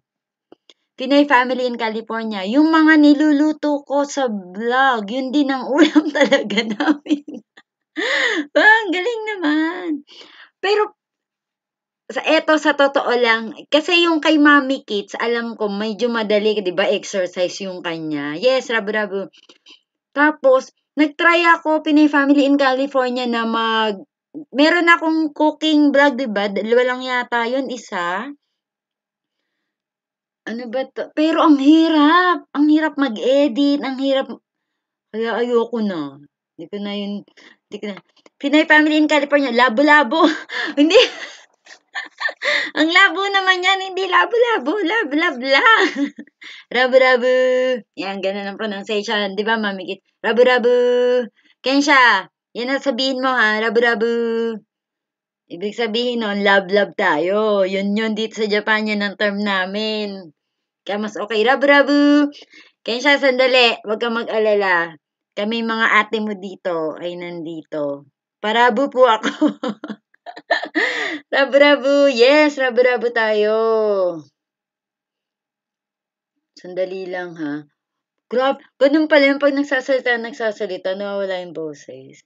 Pinay family in California. Yung mga niluluto ko sa vlog, yun din ang ulam talaga namin. ah, ang galing naman. Pero, sa eto sa totoo lang, kasi yung kay Mommy Kids, alam ko, medyo madali, di ba, exercise yung kanya. Yes, rabo-rabo. Tapos, nagtry ako, Pinay Family in California, na mag, meron akong cooking vlog, di ba? Dalawa lang yata yun, isa. Ano ba 'to? Pero ang hirap, ang hirap mag-edit, ang hirap kaya ayoko na. Hindi ko na yun, hindi ko na. Pinay Family in California, labo-labo. hindi. ang labo naman yan, hindi labo-labo, lab-lab-la. Rabo-rabo. Yan, ganun ang pronunciation. Di ba, mamikit? Rabo-rabo. Kensha, yan ang sabihin mo ha, rabo-rabo. Ibig sabihin nun, love-love tayo. Yun yun dito sa Japan, yun ang term namin. Kaya mas okay, rabu-rabu. Kaya siya, sandali, huwag kang mag-alala. Kami mga ate mo dito ay nandito. Parabu po ako. rabu-rabu, yes, rabu-rabu tayo. Sandali lang ha. Grab, ganun pala yung pag nagsasalita, nagsasalita, nawawala yung boses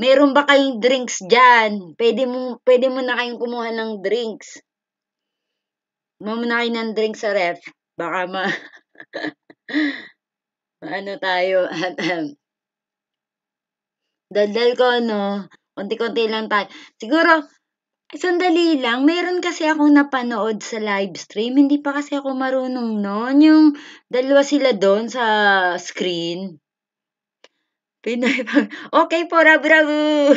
meron ba kayong drinks dyan? Pwede mo, pwede mo na kayong kumuha ng drinks. Mamuna ng drinks sa ref. Baka ma... ano tayo? Um, daldal ko, no? Unti-unti lang tayo. Siguro, sandali lang. Meron kasi akong napanood sa live stream. Hindi pa kasi ako marunong noon. Yung dalawa sila doon sa screen. Pinay pag, okay po, rabu-rabu!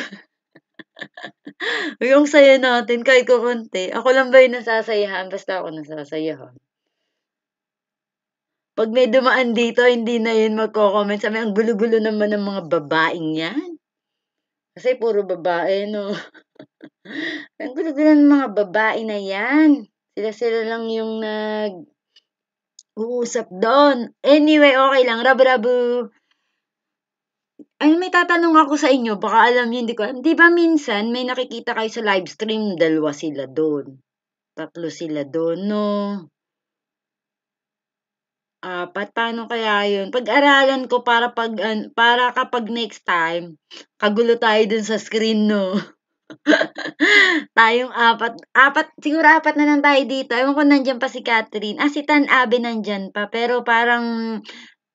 yung saya natin, kahit kukunti. Ako lang ba yung nasasayahan? Basta ako nasasayahan. Pag may dumaan dito, hindi na yun magko-comment. Sabi, ang gulo-gulo naman ng mga babaeng yan. Kasi puro babae, no? ang gulo-gulo ng mga babae na yan. Sila-sila lang yung nag... Uusap doon. Anyway, okay lang. Rabu-rabu. Ay, may tatanong ako sa inyo, baka alam niyo, hindi ko alam. Di ba minsan may nakikita kayo sa live stream, dalawa sila doon. Tatlo sila doon, no? Apat, uh, paano kaya yun? Pag-aralan ko para, pag, uh, para kapag next time, kagulo tayo dun sa screen, no? Tayong apat, apat, siguro apat na lang tayo dito. Ewan ko nandiyan pa si Catherine. Ah, si Tan Abe nandyan pa. Pero parang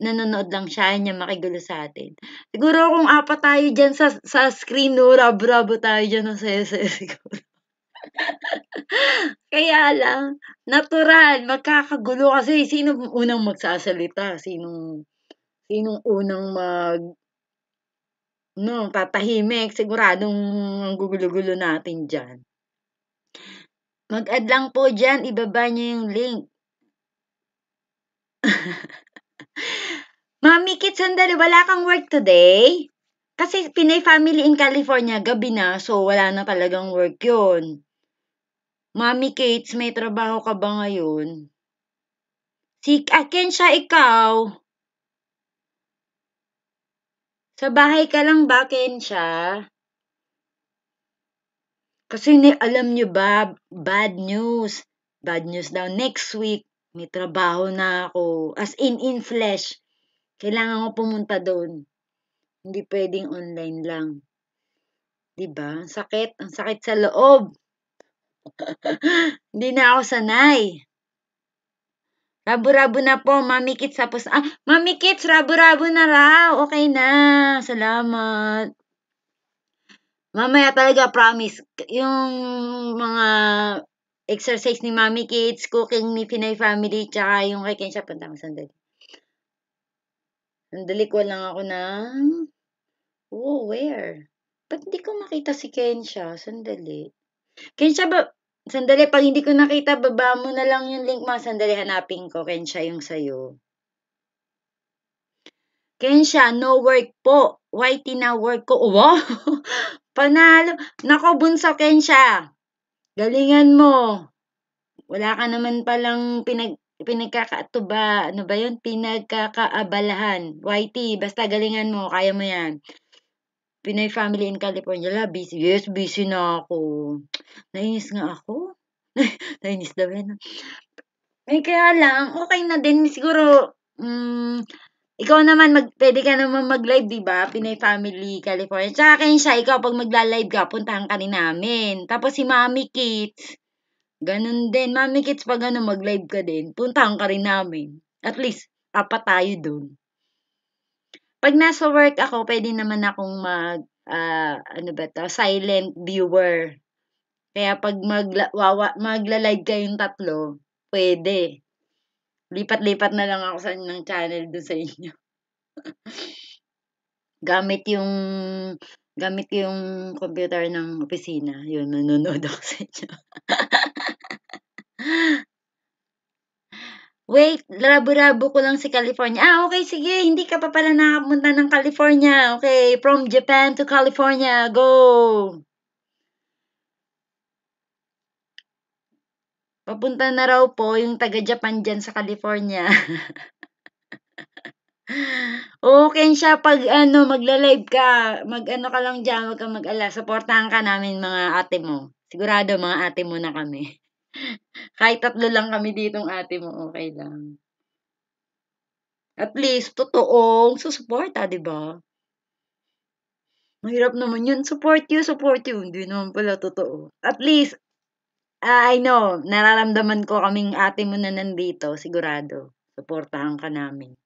nanonood lang siya, niya makigulo sa atin. Siguro kung apat tayo dyan sa, sa screen, no, rabo-rabo tayo dyan ng saya-saya siguro. Kaya lang, natural, magkakagulo kasi sino unang magsasalita, sino sino unang mag, no, patahimik, siguradong ang gugulo-gulo natin dyan. Mag-add lang po dyan, ibaba niyo yung link. Mami, kit sandali, wala kang work today? Kasi Pinay family in California, gabi na, so wala na talagang work yun. Mami Kate, may trabaho ka ba ngayon? Si Aken siya ikaw. Sa bahay ka lang ba, siya? Kasi ni, alam niyo ba, bad news. Bad news daw. Next week, may trabaho na ako. As in, in flesh. Kailangan ko pumunta doon. Hindi pwedeng online lang. 'Di ba? Ang sakit, ang sakit sa loob. Hindi na ako sanay. Rabo-rabo na po, Mami Kits. Tapos, ah, Mami Kits, rabo-rabo na raw. Okay na. Salamat. Mamaya talaga, promise. Yung mga exercise ni Mommy Kids, cooking ni Pinay Family, tsaka yung kay Kensha. Punta mo sandali. Sandali ko lang ako ng... Oh, where? Ba't hindi ko makita si Kensha? Sandali. Kensha ba... Sandali, pag hindi ko nakita, baba mo na lang yung link mo. Sandali, hanapin ko. Kensha yung sayo. Kensha, no work po. Why tinawork ko? Oh, wow! Panalo. Nako, bunso Kensha. Galingan mo. Wala ka naman palang pinag pinagkakaatuba, ano ba yun? Pinagkakaabalahan. YT, basta galingan mo, kaya mo yan. Pinay family in California, la, busy. Yes, busy na ako. Nainis nga ako. Nainis daw yan. Eh, kaya lang, okay na din. Siguro, um, ikaw naman, mag, pwede ka naman mag-live, di ba? Pinay Family California. Tsaka kayo siya, ikaw, pag magla-live ka, puntahan ka rin namin. Tapos si Mami Kids, ganun din. Mami Kids, pag ano, mag-live ka din, puntahan ka rin namin. At least, apat tayo dun. Pag nasa work ako, pwede naman akong mag, uh, ano ba to, silent viewer. Kaya pag magla, wawa, magla-live kayong tatlo, pwede lipat-lipat na lang ako sa ng channel do sa inyo. gamit yung gamit yung computer ng opisina. Yun, nanonood ako sa inyo. Wait, labo-labo ko lang si California. Ah, okay, sige. Hindi ka pa pala nakapunta ng California. Okay, from Japan to California. Go! Papunta na raw po yung taga-Japan dyan sa California. okay siya pag ano, magla-live ka. Mag-ano ka lang dyan, wag kang mag-ala. Supportahan ka namin mga ate mo. Sigurado mga ate mo na kami. Kahit tatlo lang kami ditong ate mo, okay lang. At least, totoong susuporta, di ba? Mahirap naman yun. Support you, support you. Hindi naman pala totoo. At least, Ah, I know. Nararamdaman ko kaming ate mo na nandito, sigurado. Suportahan ka namin.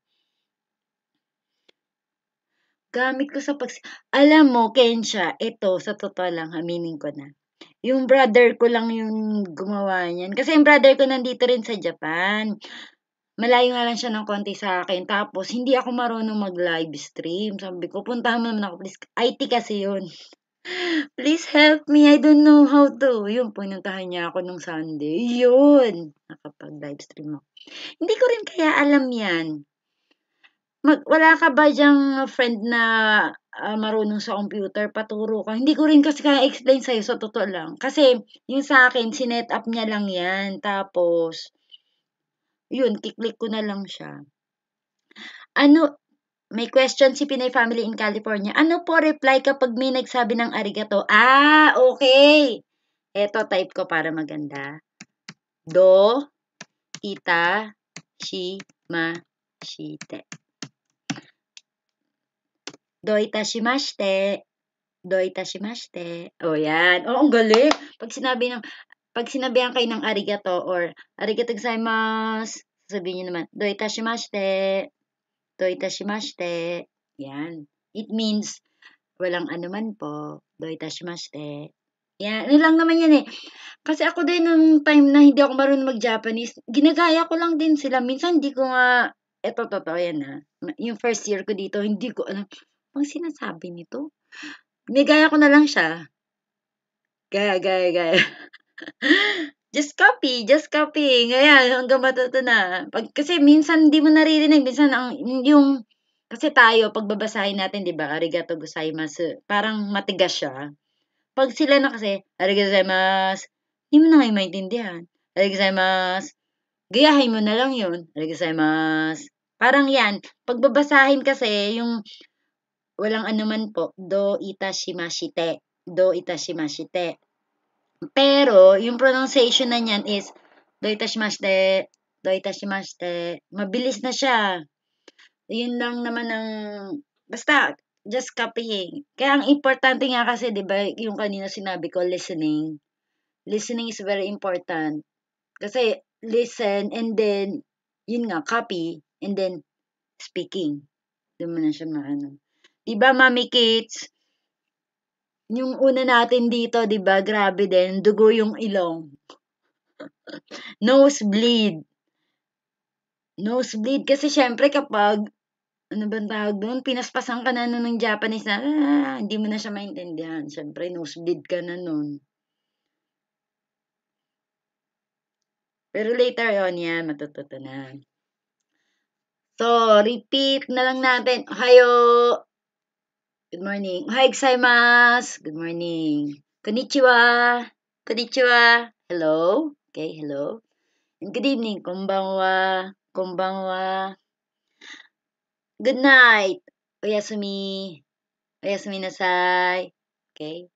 Gamit ko sa pag... Alam mo, Kensha, ito, sa totoo lang, aminin ko na. Yung brother ko lang yung gumawa niyan. Kasi yung brother ko nandito rin sa Japan. Malayo nga lang siya ng konti sa akin. Tapos, hindi ako marunong mag-live stream. Sabi ko, puntahan mo naman ako, please. IT kasi yun. Please help me, I don't know how to. Yun, pinuntahan niya ako nung Sunday. Yun! Nakapag-live stream ako. Hindi ko rin kaya alam yan. Mag, wala ka ba diyang friend na uh, marunong sa computer, paturo ka? Hindi ko rin kasi kaya explain sa'yo, so totoo lang. Kasi, yung sa akin, sinet up niya lang yan. Tapos, yun, kiklik ko na lang siya. Ano, may question si Pinay Family in California. Ano po reply kapag may nagsabi ng arigato? Ah, okay. Ito type ko para maganda. Do, ita, shi, ma, shite. Do itashimashite. Do itashimashite. O, oh, yan. Oh, ang galing. Pag sinabi ng, pag sinabihan kayo ng arigato or arigato gozaimasu, sabihin niyo naman, do itashimashite doitashimashite. Yan. It means, walang anuman po, doitashimashite. Yan, ano lang naman yan eh. Kasi ako din nung time na hindi ako marunong mag-Japanese, ginagaya ko lang din sila. Minsan hindi ko nga, eto totoo yan ha. Yung first year ko dito, hindi ko alam, pang sinasabi nito. Ginagaya ko na lang siya. Gaya, gaya, gaya. Just copy, just copy, ganyan hanggang matuto na. Pag, kasi minsan hindi mo naririnig, minsan ang, yung, kasi tayo, pagbabasahin natin, di ba, arigato gozaimasu, parang matigas siya. Pag sila na kasi, arigato gozaimasu, hindi mo na ngayon maintindihan. Arigato gozaimasu, gayahin mo na lang yun. Arigato gozaimasu. Parang yan, pagbabasahin kasi, yung walang anuman po, do itashimashite. Do itashimashite. Pero, yung pronunciation na niyan is, doitashimashite, doitashimashite. Mabilis na siya. Yun lang naman ang, basta, just copying. Kaya ang importante nga kasi, di ba, yung kanina sinabi ko, listening. Listening is very important. Kasi, listen, and then, yun nga, copy, and then, speaking. Doon mo na siya maano. Di ba, mommy kids? yung una natin dito, 'di ba? Grabe din, dugo yung ilong. Nosebleed. Nosebleed kasi syempre kapag ano ba tawag doon? Pinaspasan ka na nun ng Japanese na, ah, hindi mo na siya maintindihan. Syempre, nosebleed ka na nun. Pero later on yan, matututunan. So, repeat na lang natin. Hayo! Good morning. Hi, hai gozaimasu. Good morning. Konnichiwa. Konnichiwa. Hello. Okay, hello. And good evening. Konbanwa. Konbanwa. Good night. Oyasumi. Oyasumi nasai. Okay.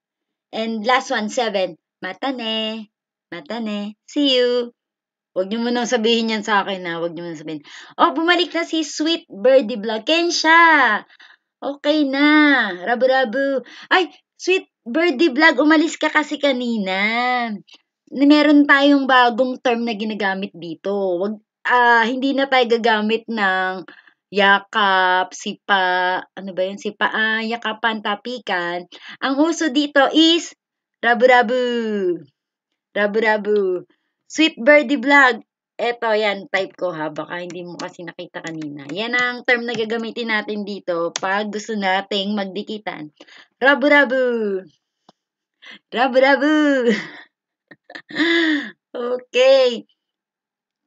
And last one, seven. Matane. Matane. See you. Huwag niyo muna sabihin yan sa akin na. Huwag niyo muna sabihin. Oh, bumalik na si Sweet Birdie Vlog. Kensha! Okay na. Rabu-rabu. Ay, sweet birdie vlog, umalis ka kasi kanina. Meron tayong bagong term na ginagamit dito. Wag, uh, hindi na tayo gagamit ng yakap, sipa, ano ba yun, sipa, ah, yakapan, tapikan. Ang uso dito is rabu-rabu. Rabu-rabu. Sweet birdie vlog, Eto, yan, type ko ha. Baka hindi mo kasi nakita kanina. Yan ang term na gagamitin natin dito pag gusto nating magdikitan. Rabu-rabu! Rabu-rabu! okay.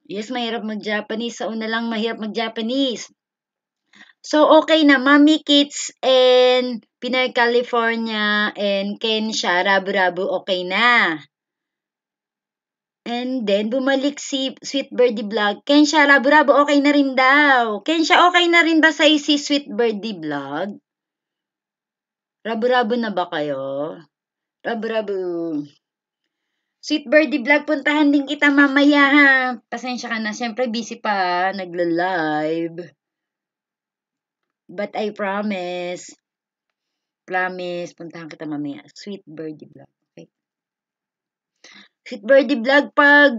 Yes, mahirap mag-Japanese. Sa una lang, mahirap mag-Japanese. So, okay na. Mami Kids and Pinay California and Kensha, Rabu-rabu, okay na. And then, bumalik si Sweet Birdie Vlog. Kensha, labo rabo, okay na rin daw. Kensha, okay na rin ba sa si Sweet Birdie Vlog? Rabo-rabo na ba kayo? Rabo-rabo. Sweet Birdie Vlog, puntahan din kita mamaya ha. Pasensya ka na, syempre busy pa, nagla-live. But I promise, promise, puntahan kita mamaya. Sweet Birdie Vlog. Sweet Birdie Vlog pag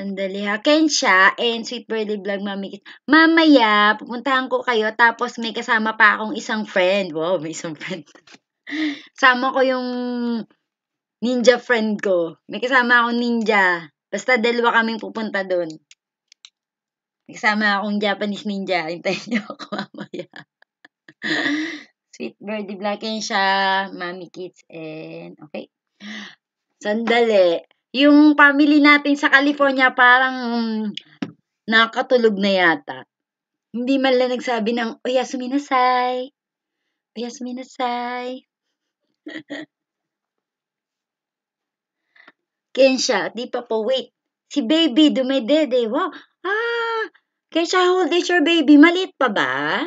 Sandali ha. Kensha and Sweet Birdie Vlog Mami Kiss. Mamaya, pupuntahan ko kayo tapos may kasama pa akong isang friend. Wow, may isang friend. Sama ko yung ninja friend ko. May kasama akong ninja. Basta dalawa kaming pupunta doon. May kasama akong Japanese ninja. Hintayin niyo ako mamaya. Sweet Birdie Black and siya, Mommy Kids, and okay. Sandali. Yung family natin sa California parang mm, nakatulog na yata. Hindi man lang nagsabi ng, Oya, nasay. Oyasumi nasay. Kensha, di pa po, wait. Si baby, dumedede. Wow. Ah, Kensha, hold old is your baby? Maliit pa ba?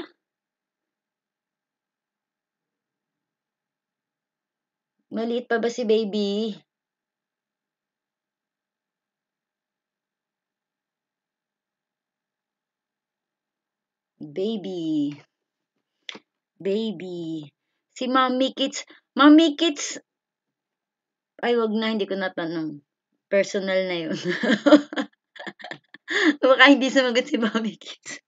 Maliit pa ba si baby? Baby. Baby. Si Mommy Kids. Mommy Kids. Ay, wag na. Hindi ko natanong. Personal na yun. Baka hindi sumagot si Mommy Kids.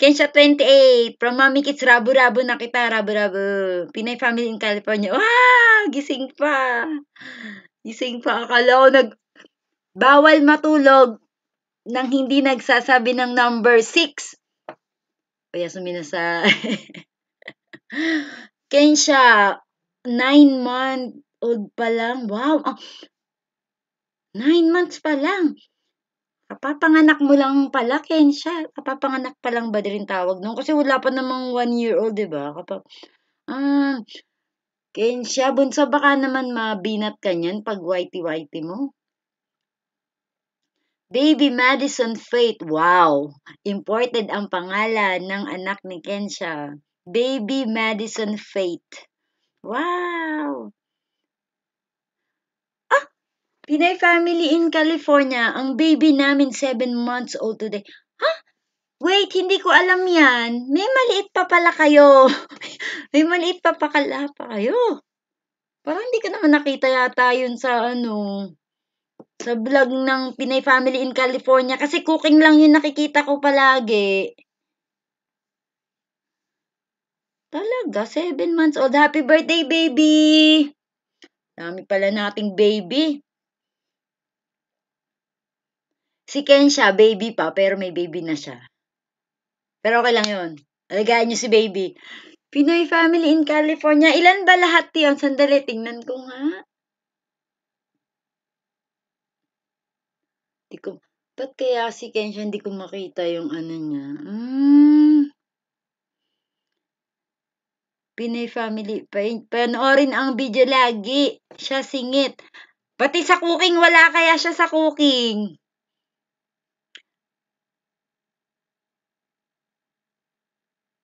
Kensha 28, from Mommy Kids, Rabu, rabu na kita, Rabu, rabu. Pinay family in California. Wow! Gising pa! Gising pa. Akala ko nag... Bawal matulog nang hindi nagsasabi ng number 6. Kaya suminasa. Kensha, 9 month old pa lang. Wow! 9 ah, months pa lang. Kapapanganak mo lang pala, Kensha. Kapapanganak pa lang ba rin tawag noon? Kasi wala pa namang 1 year old, di ba? Kapag, ah, Kensha, bunsa baka naman mabinat ka niyan pag whitey-whitey mo. Baby Madison Faith, wow! Imported ang pangalan ng anak ni Kensha. Baby Madison Faith. Wow! Ah! Pinay family in California. Ang baby namin 7 months old today. Ha? Huh? Wait, hindi ko alam yan. May maliit pa pala kayo. May maliit pa pa kayo. Parang hindi ko naman nakita yata yun sa ano. Sa vlog ng Pinay Family in California. Kasi cooking lang yun nakikita ko palagi. Talaga, 7 months old. Happy birthday, baby! Dami pala nating baby. Si Ken siya, baby pa, pero may baby na siya. Pero okay lang yun. Alagaan niyo si baby. Pinoy family in California. Ilan ba lahat yun? Sandali, tingnan ko nga. Ba't kaya si Kensha hindi ko makita yung ano niya? Mm. Pinay family. Pa panoorin ang video lagi. Siya singit. Pati sa cooking, wala kaya siya sa cooking.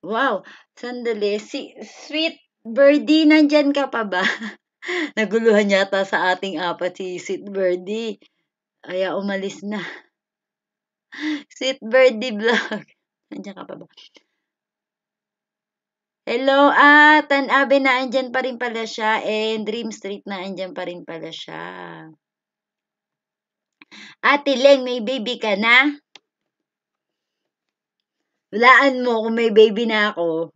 Wow, sandali. Si Sweet Birdie, nandyan ka pa ba? Naguluhan yata sa ating apat si Sweet Birdie. Kaya umalis na. Sweet Birdie Vlog. Nandiyan ka pa ba? Hello, ah, Tanabe na andyan pa rin pala siya and Dream Street na andyan pa rin pala siya. Ate Leng, may baby ka na? Walaan mo kung may baby na ako.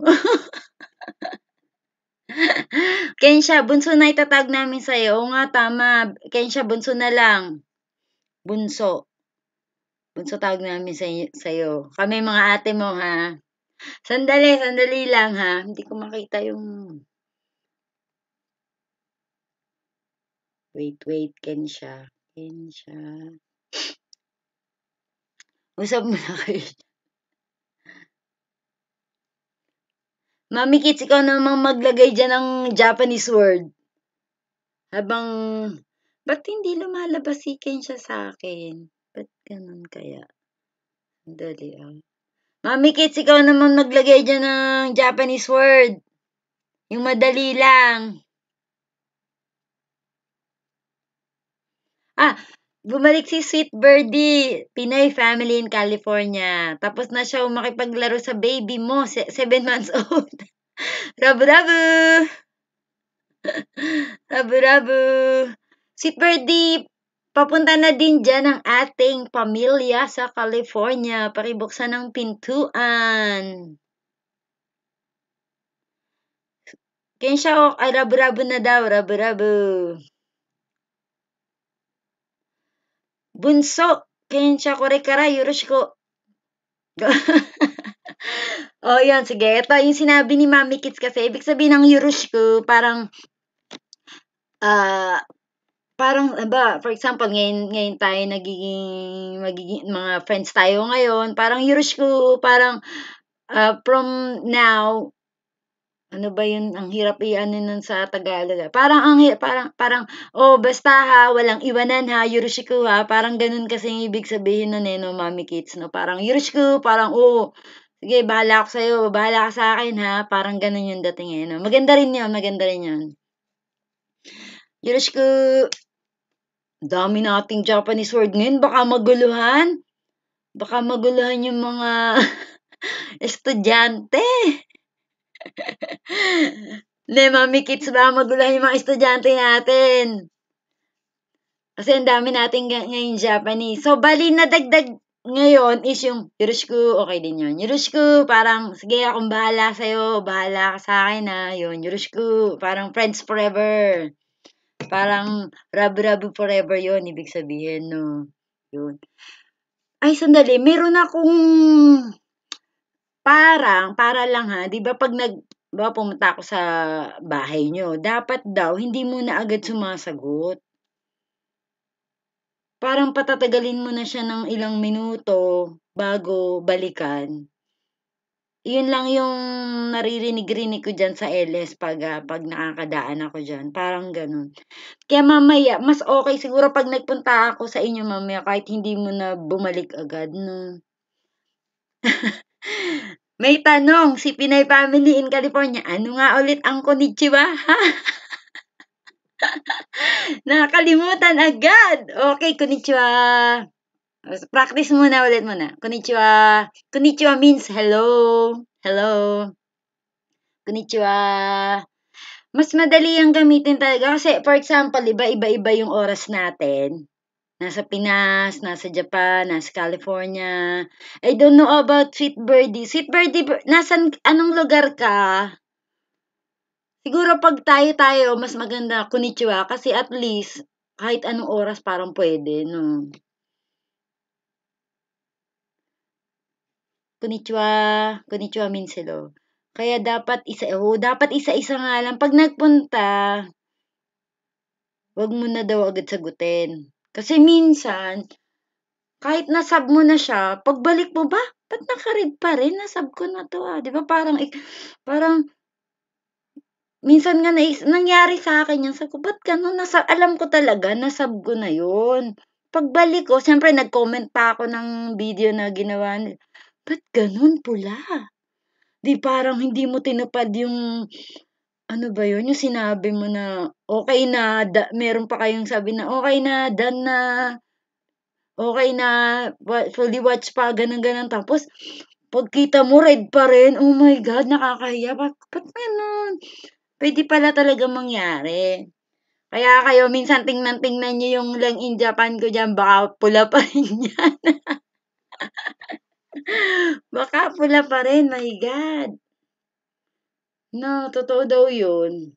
Kensha, bunso na itatag namin sa'yo. Oo nga, tama. Kensha, bunso na lang. Bunso. Magsatawag namin sa sa'yo. Kami mga ate mo, ha? Sandali, sandali lang, ha? Hindi ko makita yung... Wait, wait. Ken siya. Ken siya. Usap mo na kayo. Mami Kids, ikaw namang maglagay dyan ng Japanese word. Habang, ba't hindi lumalabas si Ken siya sa akin? Ba't ganun kaya? Dali ah. Mami Kits, ikaw naman maglagay dyan ng Japanese word. Yung madali lang. Ah, bumalik si Sweet Birdie, Pinay family in California. Tapos na siya makipaglaro sa baby mo, 7 months old. rabu rabu! rabu rabu! Sweet Birdie, Papunta na din dyan ang ating pamilya sa California. Paribuksan ang pintuan. Kensha o ay rabo-rabo na daw, rabo-rabo. Bunso, kensha kore kara, yuroshiko. oh, yan, sige. Ito yung sinabi ni Mami Kids kasi, ibig sabihin ng yuroshiko, parang, ah, uh, parang ba for example ngayon ngayon tayo nagiging magiging mga friends tayo ngayon parang Yurush ko parang uh, from now ano ba yun ang hirap i-ano nun sa Tagalog ah. parang ang parang parang oh basta ha walang iwanan ha Yurush ko ha parang ganun kasi yung ibig sabihin nun eh no mommy kids no parang Yurush ko parang oh sige bahala ako sa'yo bahala ka sa akin ha parang ganun yung dating eh no maganda rin yun maganda rin yun よろしく Dami nating Japanese word ngayon, baka maguluhan. Baka maguluhan yung mga estudyante. ne, mami kids, baka maguluhan yung mga estudyante natin. Kasi ang dami natin ngayon Japanese. So, bali na dagdag ngayon is yung Yoroshiku, okay din yun. Yoroshiku, parang, sige akong bahala sa'yo, bahala ka sa akin na yun. Yoroshiku, parang friends forever. Parang rabi-rabi forever yon ibig sabihin, no? Yun. Ay, sandali. Meron akong parang, para lang ha, di ba pag nag, ba pumunta ako sa bahay nyo, dapat daw, hindi mo na agad sumasagot. Parang patatagalin mo na siya ng ilang minuto bago balikan. 'yun lang yung naririnig-rinig ko diyan sa LS pag ah, pag nakakadaan ako diyan, parang gano'n. Kaya mamaya mas okay siguro pag nagpunta ako sa inyo mamaya kahit hindi mo na bumalik agad 'no. May tanong si Pinay Family in California, ano nga ulit ang konnichiwa? Nakakalimutan agad. Okay, konnichiwa. Practice muna, ulit muna. Konnichiwa. Konnichiwa means hello. Hello. Konnichiwa. Mas madali ang gamitin talaga kasi for example, iba iba iba yung oras natin. Nasa Pinas, nasa Japan, nasa California. I don't know about Sweet Birdie. Sweet nasan, anong lugar ka? Siguro pag tayo-tayo, mas maganda konnichiwa kasi at least kahit anong oras parang pwede, no? konnichiwa, konnichiwa means hello. Kaya dapat isa, oh, dapat isa-isa nga lang. Pag nagpunta, wag mo na daw agad sagutin. Kasi minsan, kahit nasab mo na siya, pagbalik mo ba? Ba't nakarid pa rin? Nasab ko na to ah. Di ba parang, parang, minsan nga nais, nangyari sa akin yan. Sabi ko, ba't ganun? Nasa, alam ko talaga, nasab ko na yun. Pagbalik ko, siyempre nag-comment pa ako ng video na ginawa ba't ganun pula? Di parang hindi mo tinapad yung, ano ba yun, yung sinabi mo na, okay na, da, meron pa kayong sabi na, okay na, done na, okay na, fully watch pa, ganun-ganun. Tapos, pagkita mo, red pa rin. Oh my God, nakakahiya. Ba't, ba't ganun? Pwede pala talaga mangyari. Kaya kayo, minsan tingnan-tingnan nyo yung lang in Japan ko dyan, baka pula pa rin yan. Baka pula pa rin, my God. No, totoo daw yun.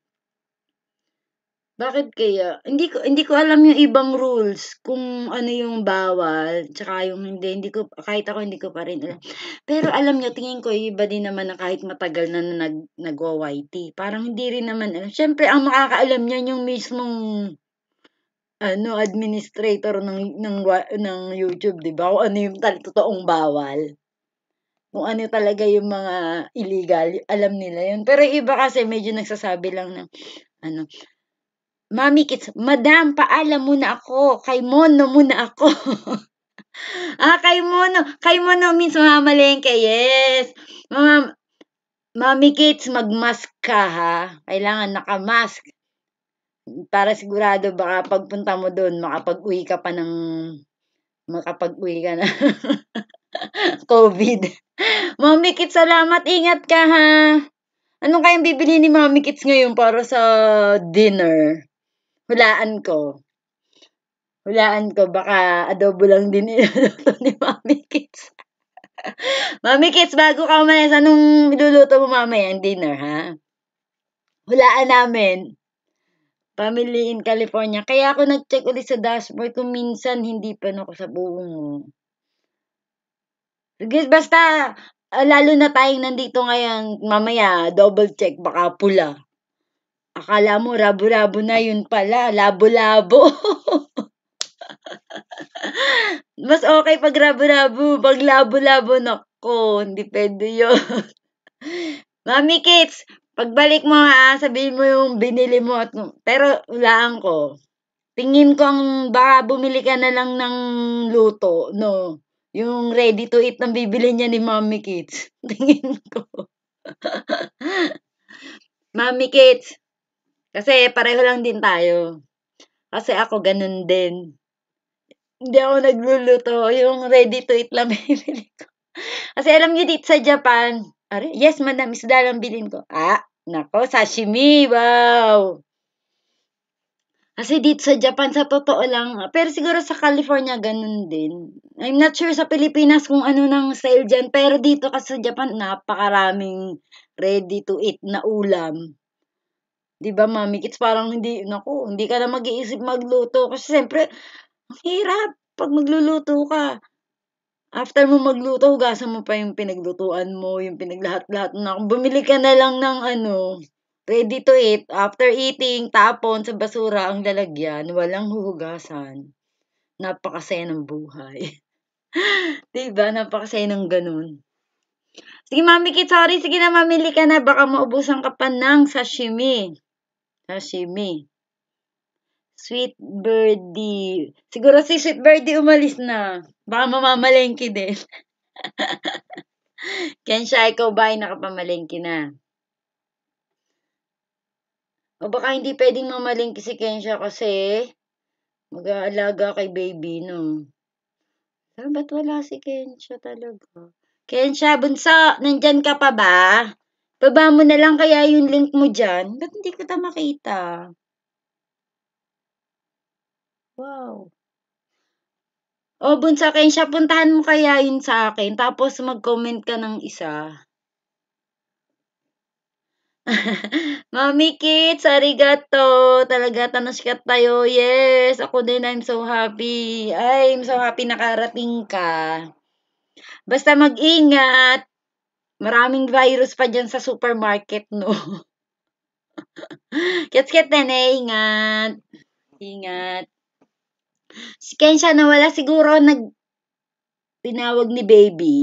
Bakit kaya? Hindi ko hindi ko alam yung ibang rules kung ano yung bawal tsaka yung hindi hindi ko kahit ako hindi ko pa rin alam. Pero alam niyo tingin ko iba din naman na kahit matagal na, na nag nagwa-YT. Parang hindi rin naman alam. Syempre ang makakaalam niyan yung mismong ano, administrator ng ng ng YouTube, 'di ba? Kung ano yung tal- totoong bawal. Kung ano talaga yung mga illegal, alam nila 'yun. Pero iba kasi medyo nagsasabi lang ng ano, Mami Kids, Madam, paalam muna ako. Kay Mono muna ako. ah, kay Mono. Kay Mono means mamamalengke. Yes. Mama, Mami Kids, magmask ka ha. Kailangan nakamask para sigurado baka pagpunta mo doon, makapag-uwi ka pa ng, makapag-uwi ka na. COVID. Mommy Kits, salamat. Ingat ka ha. Anong kayang bibili ni Mommy Kits ngayon para sa dinner? Hulaan ko. Hulaan ko, baka adobo lang din iluluto ni Mommy Kits. Mommy Kits, bago ka umalis, anong iluluto mo mamaya ang dinner, ha? Hulaan namin. Family in California. Kaya ako nag-check ulit sa dashboard kung minsan hindi pa ako sa buong. Guys, basta ah, lalo na tayong nandito ngayon, mamaya double check baka pula. Akala mo rabo-rabo na yun pala, labo-labo. Mas okay pag rabo-rabo, pag labo-labo nako, hindi pwede yun. Mami Kids, Pagbalik mo ha, sabihin mo yung binili mo. At, pero ulaan ko. Tingin ko ang baka bumili ka na lang ng luto, no? Yung ready to eat na bibili niya ni Mommy Kids. Tingin ko. Mommy Kids. Kasi pareho lang din tayo. Kasi ako ganun din. Hindi ako nagluluto. Yung ready to eat lang bibili ko. Kasi alam niyo dito sa Japan, Are, yes, madam, isda lang bilhin ko. Ah, Nako, sashimi, wow! Kasi dito sa Japan, sa totoo lang, pero siguro sa California, ganun din. I'm not sure sa Pilipinas kung ano nang sale dyan, pero dito kasi sa Japan, napakaraming ready-to-eat na ulam. 'Di ba, mami? It's parang hindi, nako, hindi ka na mag-iisip magluto. Kasi siyempre, ang hirap pag magluluto ka. After mo magluto, hugasan mo pa yung pinaglutuan mo, yung pinaglahat-lahat na. Bumili ka na lang ng ano, ready to eat. After eating, tapon sa basura ang lalagyan, walang huhugasan. Napakasaya ng buhay. diba? Napakasaya ng ganun. Sige, Mami Kitsari. Sige na, mamili ka na. Baka maubusan ka pa ng sashimi. Sashimi. Sweet Birdie. Siguro si Sweet Birdie umalis na. Baka mamamalengke din. Kensha, ikaw ba ay nakapamalengke na? O baka hindi pwedeng mamalingki si Kensha kasi mag-aalaga kay baby, no? Pero ba't wala si Kensha talaga? Kensha, bunso, nandyan ka pa ba? Baba mo na lang kaya yung link mo dyan. Ba't hindi kita makita? Wow. O, bunsa bunsakin siya, puntahan mo kaya yun sa akin. Tapos, mag-comment ka ng isa. Mami Kit, arigato. Talaga, tanushkat tayo. Yes, ako din, I'm so happy. I'm so happy nakarating ka. Basta mag-ingat. Maraming virus pa dyan sa supermarket, no? Kits-kit na, ingat. Ingat. Si Kensha nawala siguro nag tinawag ni baby.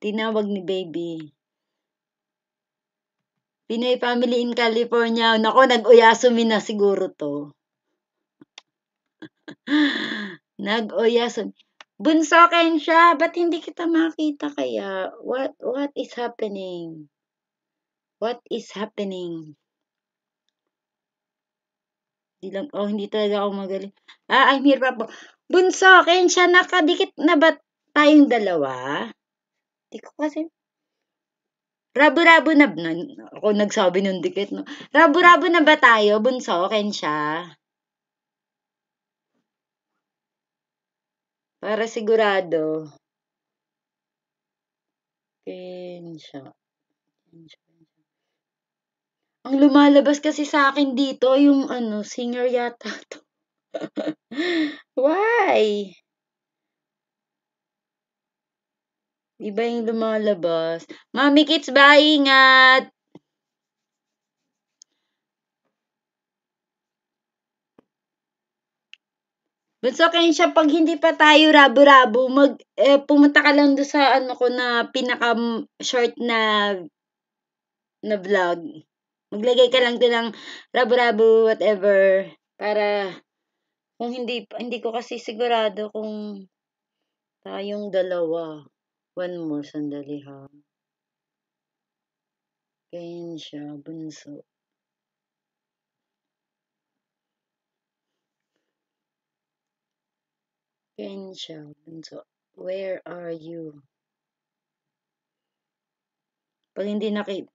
Tinawag ni baby. Pinoy family in California. Nako, nag-oyasumi na siguro to. nag-oyasumi. Bunso, Kensha, ba't hindi kita makita kaya? What, what is happening? What is happening? Di lang, oh, hindi talaga ako magaling. Ah, I'm here, po. Bunso, kayo siya nakadikit na ba tayong dalawa? Hindi ko kasi... Rabo-rabo na ba? Ako nagsabi nung dikit, no? Rabo-rabo na ba tayo, bunso, siya? Para sigurado. Kensha. Kensha. Ang lumalabas kasi sa akin dito, yung ano, singer yata to. Why? Iba yung lumalabas. Mami Kids ba? Ingat! Bunso kayo siya, pag hindi pa tayo rabo-rabo, mag, eh, pumunta ka lang doon sa ano ko na pinaka short na na vlog. Maglagay ka lang din ng rabo-rabo, whatever, para kung hindi, hindi ko kasi sigurado kung tayong dalawa. One more, sandali ha. Ganyan siya, bunso. Ganyan siya, bunso. Where are you? Pag hindi nakita,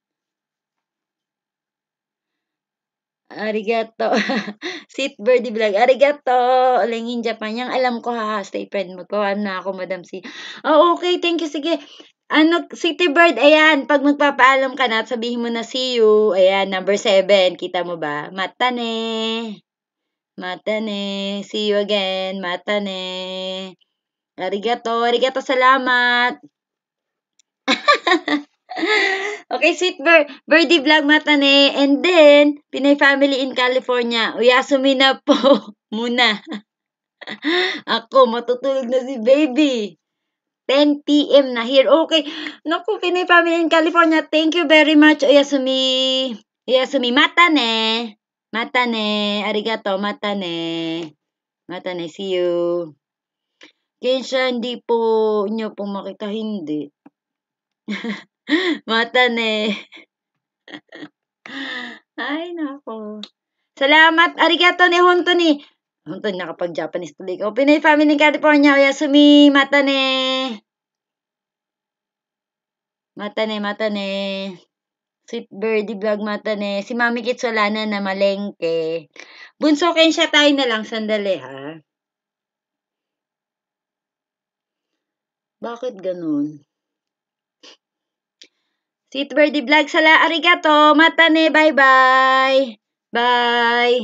Arigato. Sit Birdie Vlog. Arigato. Olengin Japan. Yang alam ko ha, stay friend mo na ako, Madam C. Oh, okay. Thank you. Sige. Ano, City Bird, ayan, pag magpapaalam ka na at sabihin mo na see you, ayan, number 7, kita mo ba? Matane. Matane. See you again. Matane. Arigato. Arigato, salamat. okay, sweet bird. Birdie vlog matane. And then, Pinay family in California. Uyasumi na po. Muna. Ako, matutulog na si baby. 10 p.m. na here. Okay. Naku, Pinay family in California. Thank you very much. Uyasumi. Uyasumi. Matane. Matane. Arigato. Matane. Matane. See you. Kaya hindi po nyo po makita, hindi. またね。Ay, nako. Salamat. Arigato ne. Honto ni. Honto ni nakapag-Japanese tuloy ko. Pinay Family California. Oyasumi. Mata ne. Mata ne, mata ne. Sweet Birdie Vlog mata ne. Si Mami Kitsolana na malengke. Bunso siya tayo na lang. Sandali ha. Bakit ganun? Sweet Birdie Vlog, sala arigato, Mata ne, bye-bye. Bye.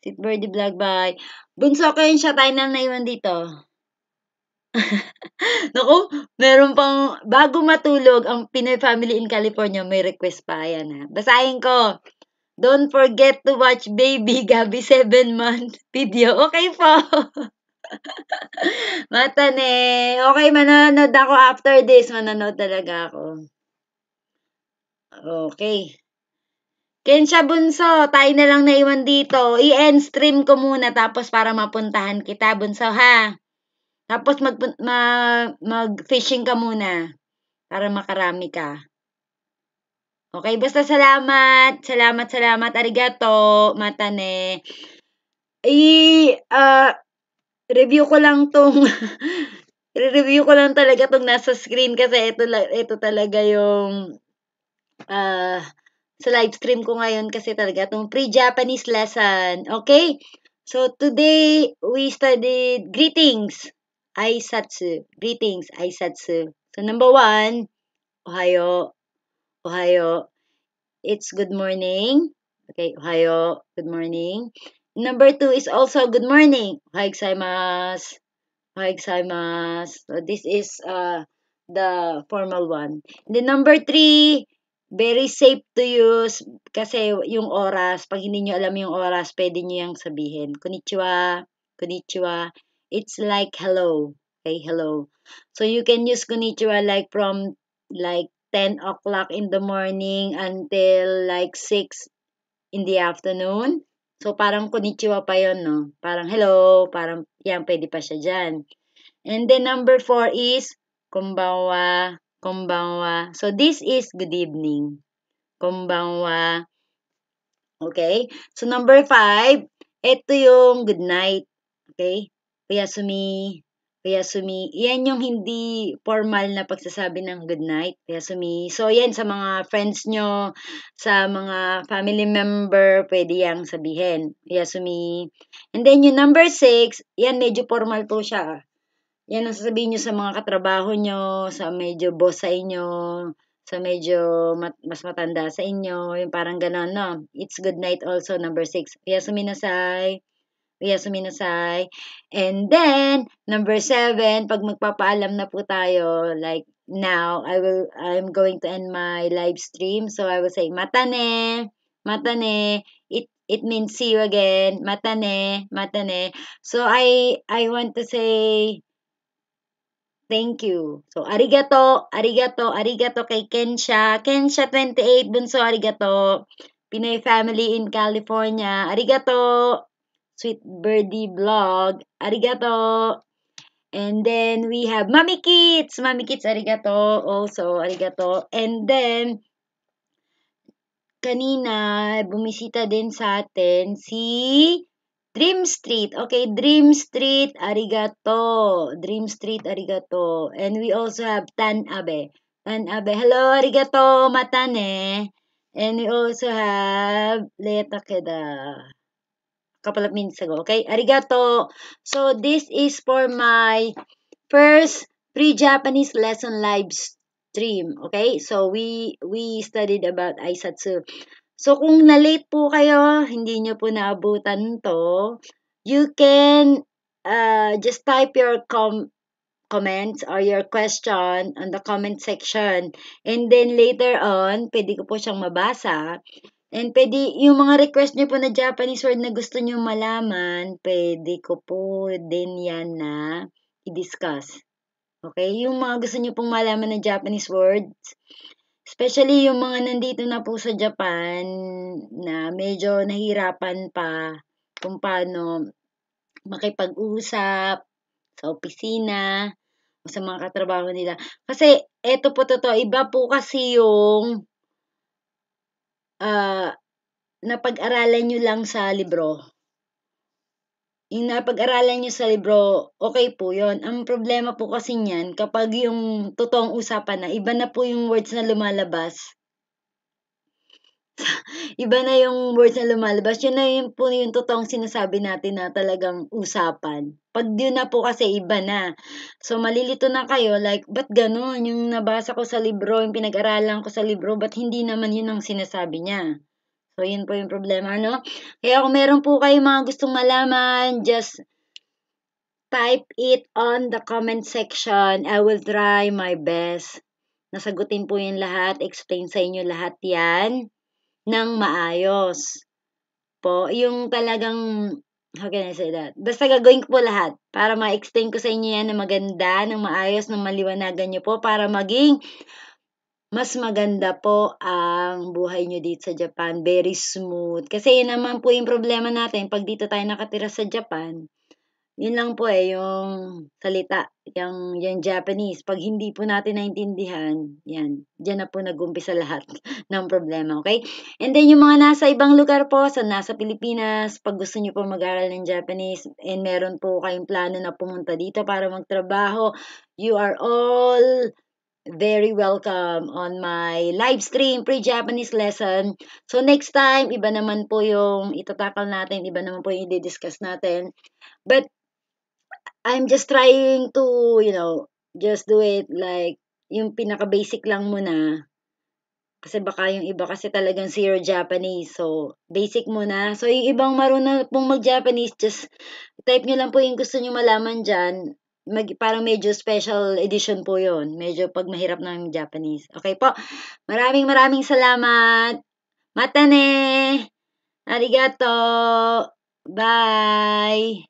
Sweet Birdie Vlog, bye. Bunso ko yung siya tayo na naiwan dito. Naku, meron pang, bago matulog, ang Pinoy Family in California, may request pa yan ha. Basahin ko. Don't forget to watch Baby Gabi 7 month video. Okay po. Mata ne. Okay, manonood ako after this. Manonood talaga ako. Okay. Kensha Bunso, tayo na lang naiwan dito. I-end stream ko muna tapos para mapuntahan kita, Bunso, ha? Tapos mag, ma, mag-fishing ka muna para makarami ka. Okay, basta salamat. Salamat, salamat. Arigato, matane. I, uh, review ko lang tong, review ko lang talaga tong nasa screen kasi ito, ito talaga yung uh, sa live stream ko ngayon kasi talaga itong pre-Japanese lesson. Okay? So, today, we studied greetings. Aisatsu. Greetings, aisatsu. So, number one, ohayo. Ohayo. It's good morning. Okay, ohayo. Good morning. Number two is also good morning. Ohayo gozaimasu. Ohayo gozaimasu. So, this is uh, the formal one. The number three very safe to use kasi yung oras, pag hindi nyo alam yung oras, pwede nyo yung sabihin. Konnichiwa, konnichiwa. It's like hello. Okay, hello. So you can use konnichiwa like from like 10 o'clock in the morning until like 6 in the afternoon. So, parang konnichiwa pa yon no? Parang hello, parang yan, pwede pa siya dyan. And then number four is, kumbawa, Konbanwa. So, this is good evening. Konbanwa. Okay? So, number five, ito yung good night. Okay? Oyasumi. Oyasumi. Yan yung hindi formal na pagsasabi ng good night. Oyasumi. So, yan sa mga friends nyo, sa mga family member, pwede yang sabihin. Oyasumi. And then, yung number six, yan medyo formal po siya. Ah yan ang sasabihin nyo sa mga katrabaho nyo, sa medyo boss sa inyo, sa medyo mat, mas matanda sa inyo, yung parang ganon, no? It's good night also, number six. Uyasuminasay. Uyasuminasay. And then, number seven, pag magpapaalam na po tayo, like, now, I will, I'm going to end my live stream, so I will say, matane, matane, it, it means see you again, matane, matane. So, I, I want to say, Thank you. So, arigato, arigato, arigato kay Kensha. Kensha28, bunso, arigato. Pinay family in California, arigato. Sweet Birdie Vlog, arigato. And then, we have Mami Kids. Mami Kids, arigato. Also, arigato. And then, kanina, bumisita din sa atin si Dream Street. Okay, Dream Street, arigato. Dream Street, arigato. And we also have Tanabe. Tanabe, hello, arigato, matane. Eh. And we also have Leta Keda. Couple of minutes ago, okay? Arigato. So, this is for my first pre-Japanese lesson live stream, okay? So, we we studied about Aisatsu. So, kung na-late po kayo, hindi nyo po naabutan to, you can uh, just type your com comments or your question on the comment section. And then later on, pwede ko po siyang mabasa. And pwede, yung mga request nyo po na Japanese word na gusto nyo malaman, pwede ko po din yan na i-discuss. Okay? Yung mga gusto nyo pong malaman na Japanese words, Especially yung mga nandito na po sa Japan na medyo nahirapan pa kung paano makipag-usap sa opisina, o sa mga katrabaho nila. Kasi, eto po totoo, iba po kasi yung uh, napag-aralan nyo lang sa libro yung napag-aralan nyo sa libro, okay po yon Ang problema po kasi niyan, kapag yung totoong usapan na, iba na po yung words na lumalabas. iba na yung words na lumalabas. Yun na yun po yung totoong sinasabi natin na talagang usapan. Pag yun na po kasi, iba na. So, malilito na kayo, like, ba't ganun? Yung nabasa ko sa libro, yung pinag-aralan ko sa libro, ba't hindi naman yun ang sinasabi niya? So, yun po yung problema, no? Kaya kung meron po kayong mga gustong malaman, just type it on the comment section. I will try my best. Nasagutin po yung lahat. Explain sa inyo lahat yan ng maayos. Po, yung talagang, how can I say that? Basta gagawin ko po lahat para ma-explain ko sa inyo yan na maganda, ng maayos, ng maliwanagan nyo po para maging mas maganda po ang buhay nyo dito sa Japan. Very smooth. Kasi yun naman po yung problema natin pag dito tayo nakatira sa Japan. Yun lang po eh, yung salita, yung, yung Japanese. Pag hindi po natin naintindihan, yan, dyan na po nag-umpisa lahat ng problema, okay? And then yung mga nasa ibang lugar po, sa nasa Pilipinas, pag gusto nyo po mag-aral ng Japanese, and meron po kayong plano na pumunta dito para magtrabaho, you are all very welcome on my live stream pre-Japanese lesson. So next time, iba naman po yung itatakal natin, iba naman po yung i-discuss natin. But I'm just trying to, you know, just do it like yung pinaka-basic lang muna. Kasi baka yung iba kasi talagang zero Japanese. So, basic muna. So, yung ibang marunong pong mag-Japanese, just type nyo lang po yung gusto nyo malaman dyan mag, parang medyo special edition po yon Medyo pag mahirap ng Japanese. Okay po. Maraming maraming salamat. Matane! Arigato! Bye!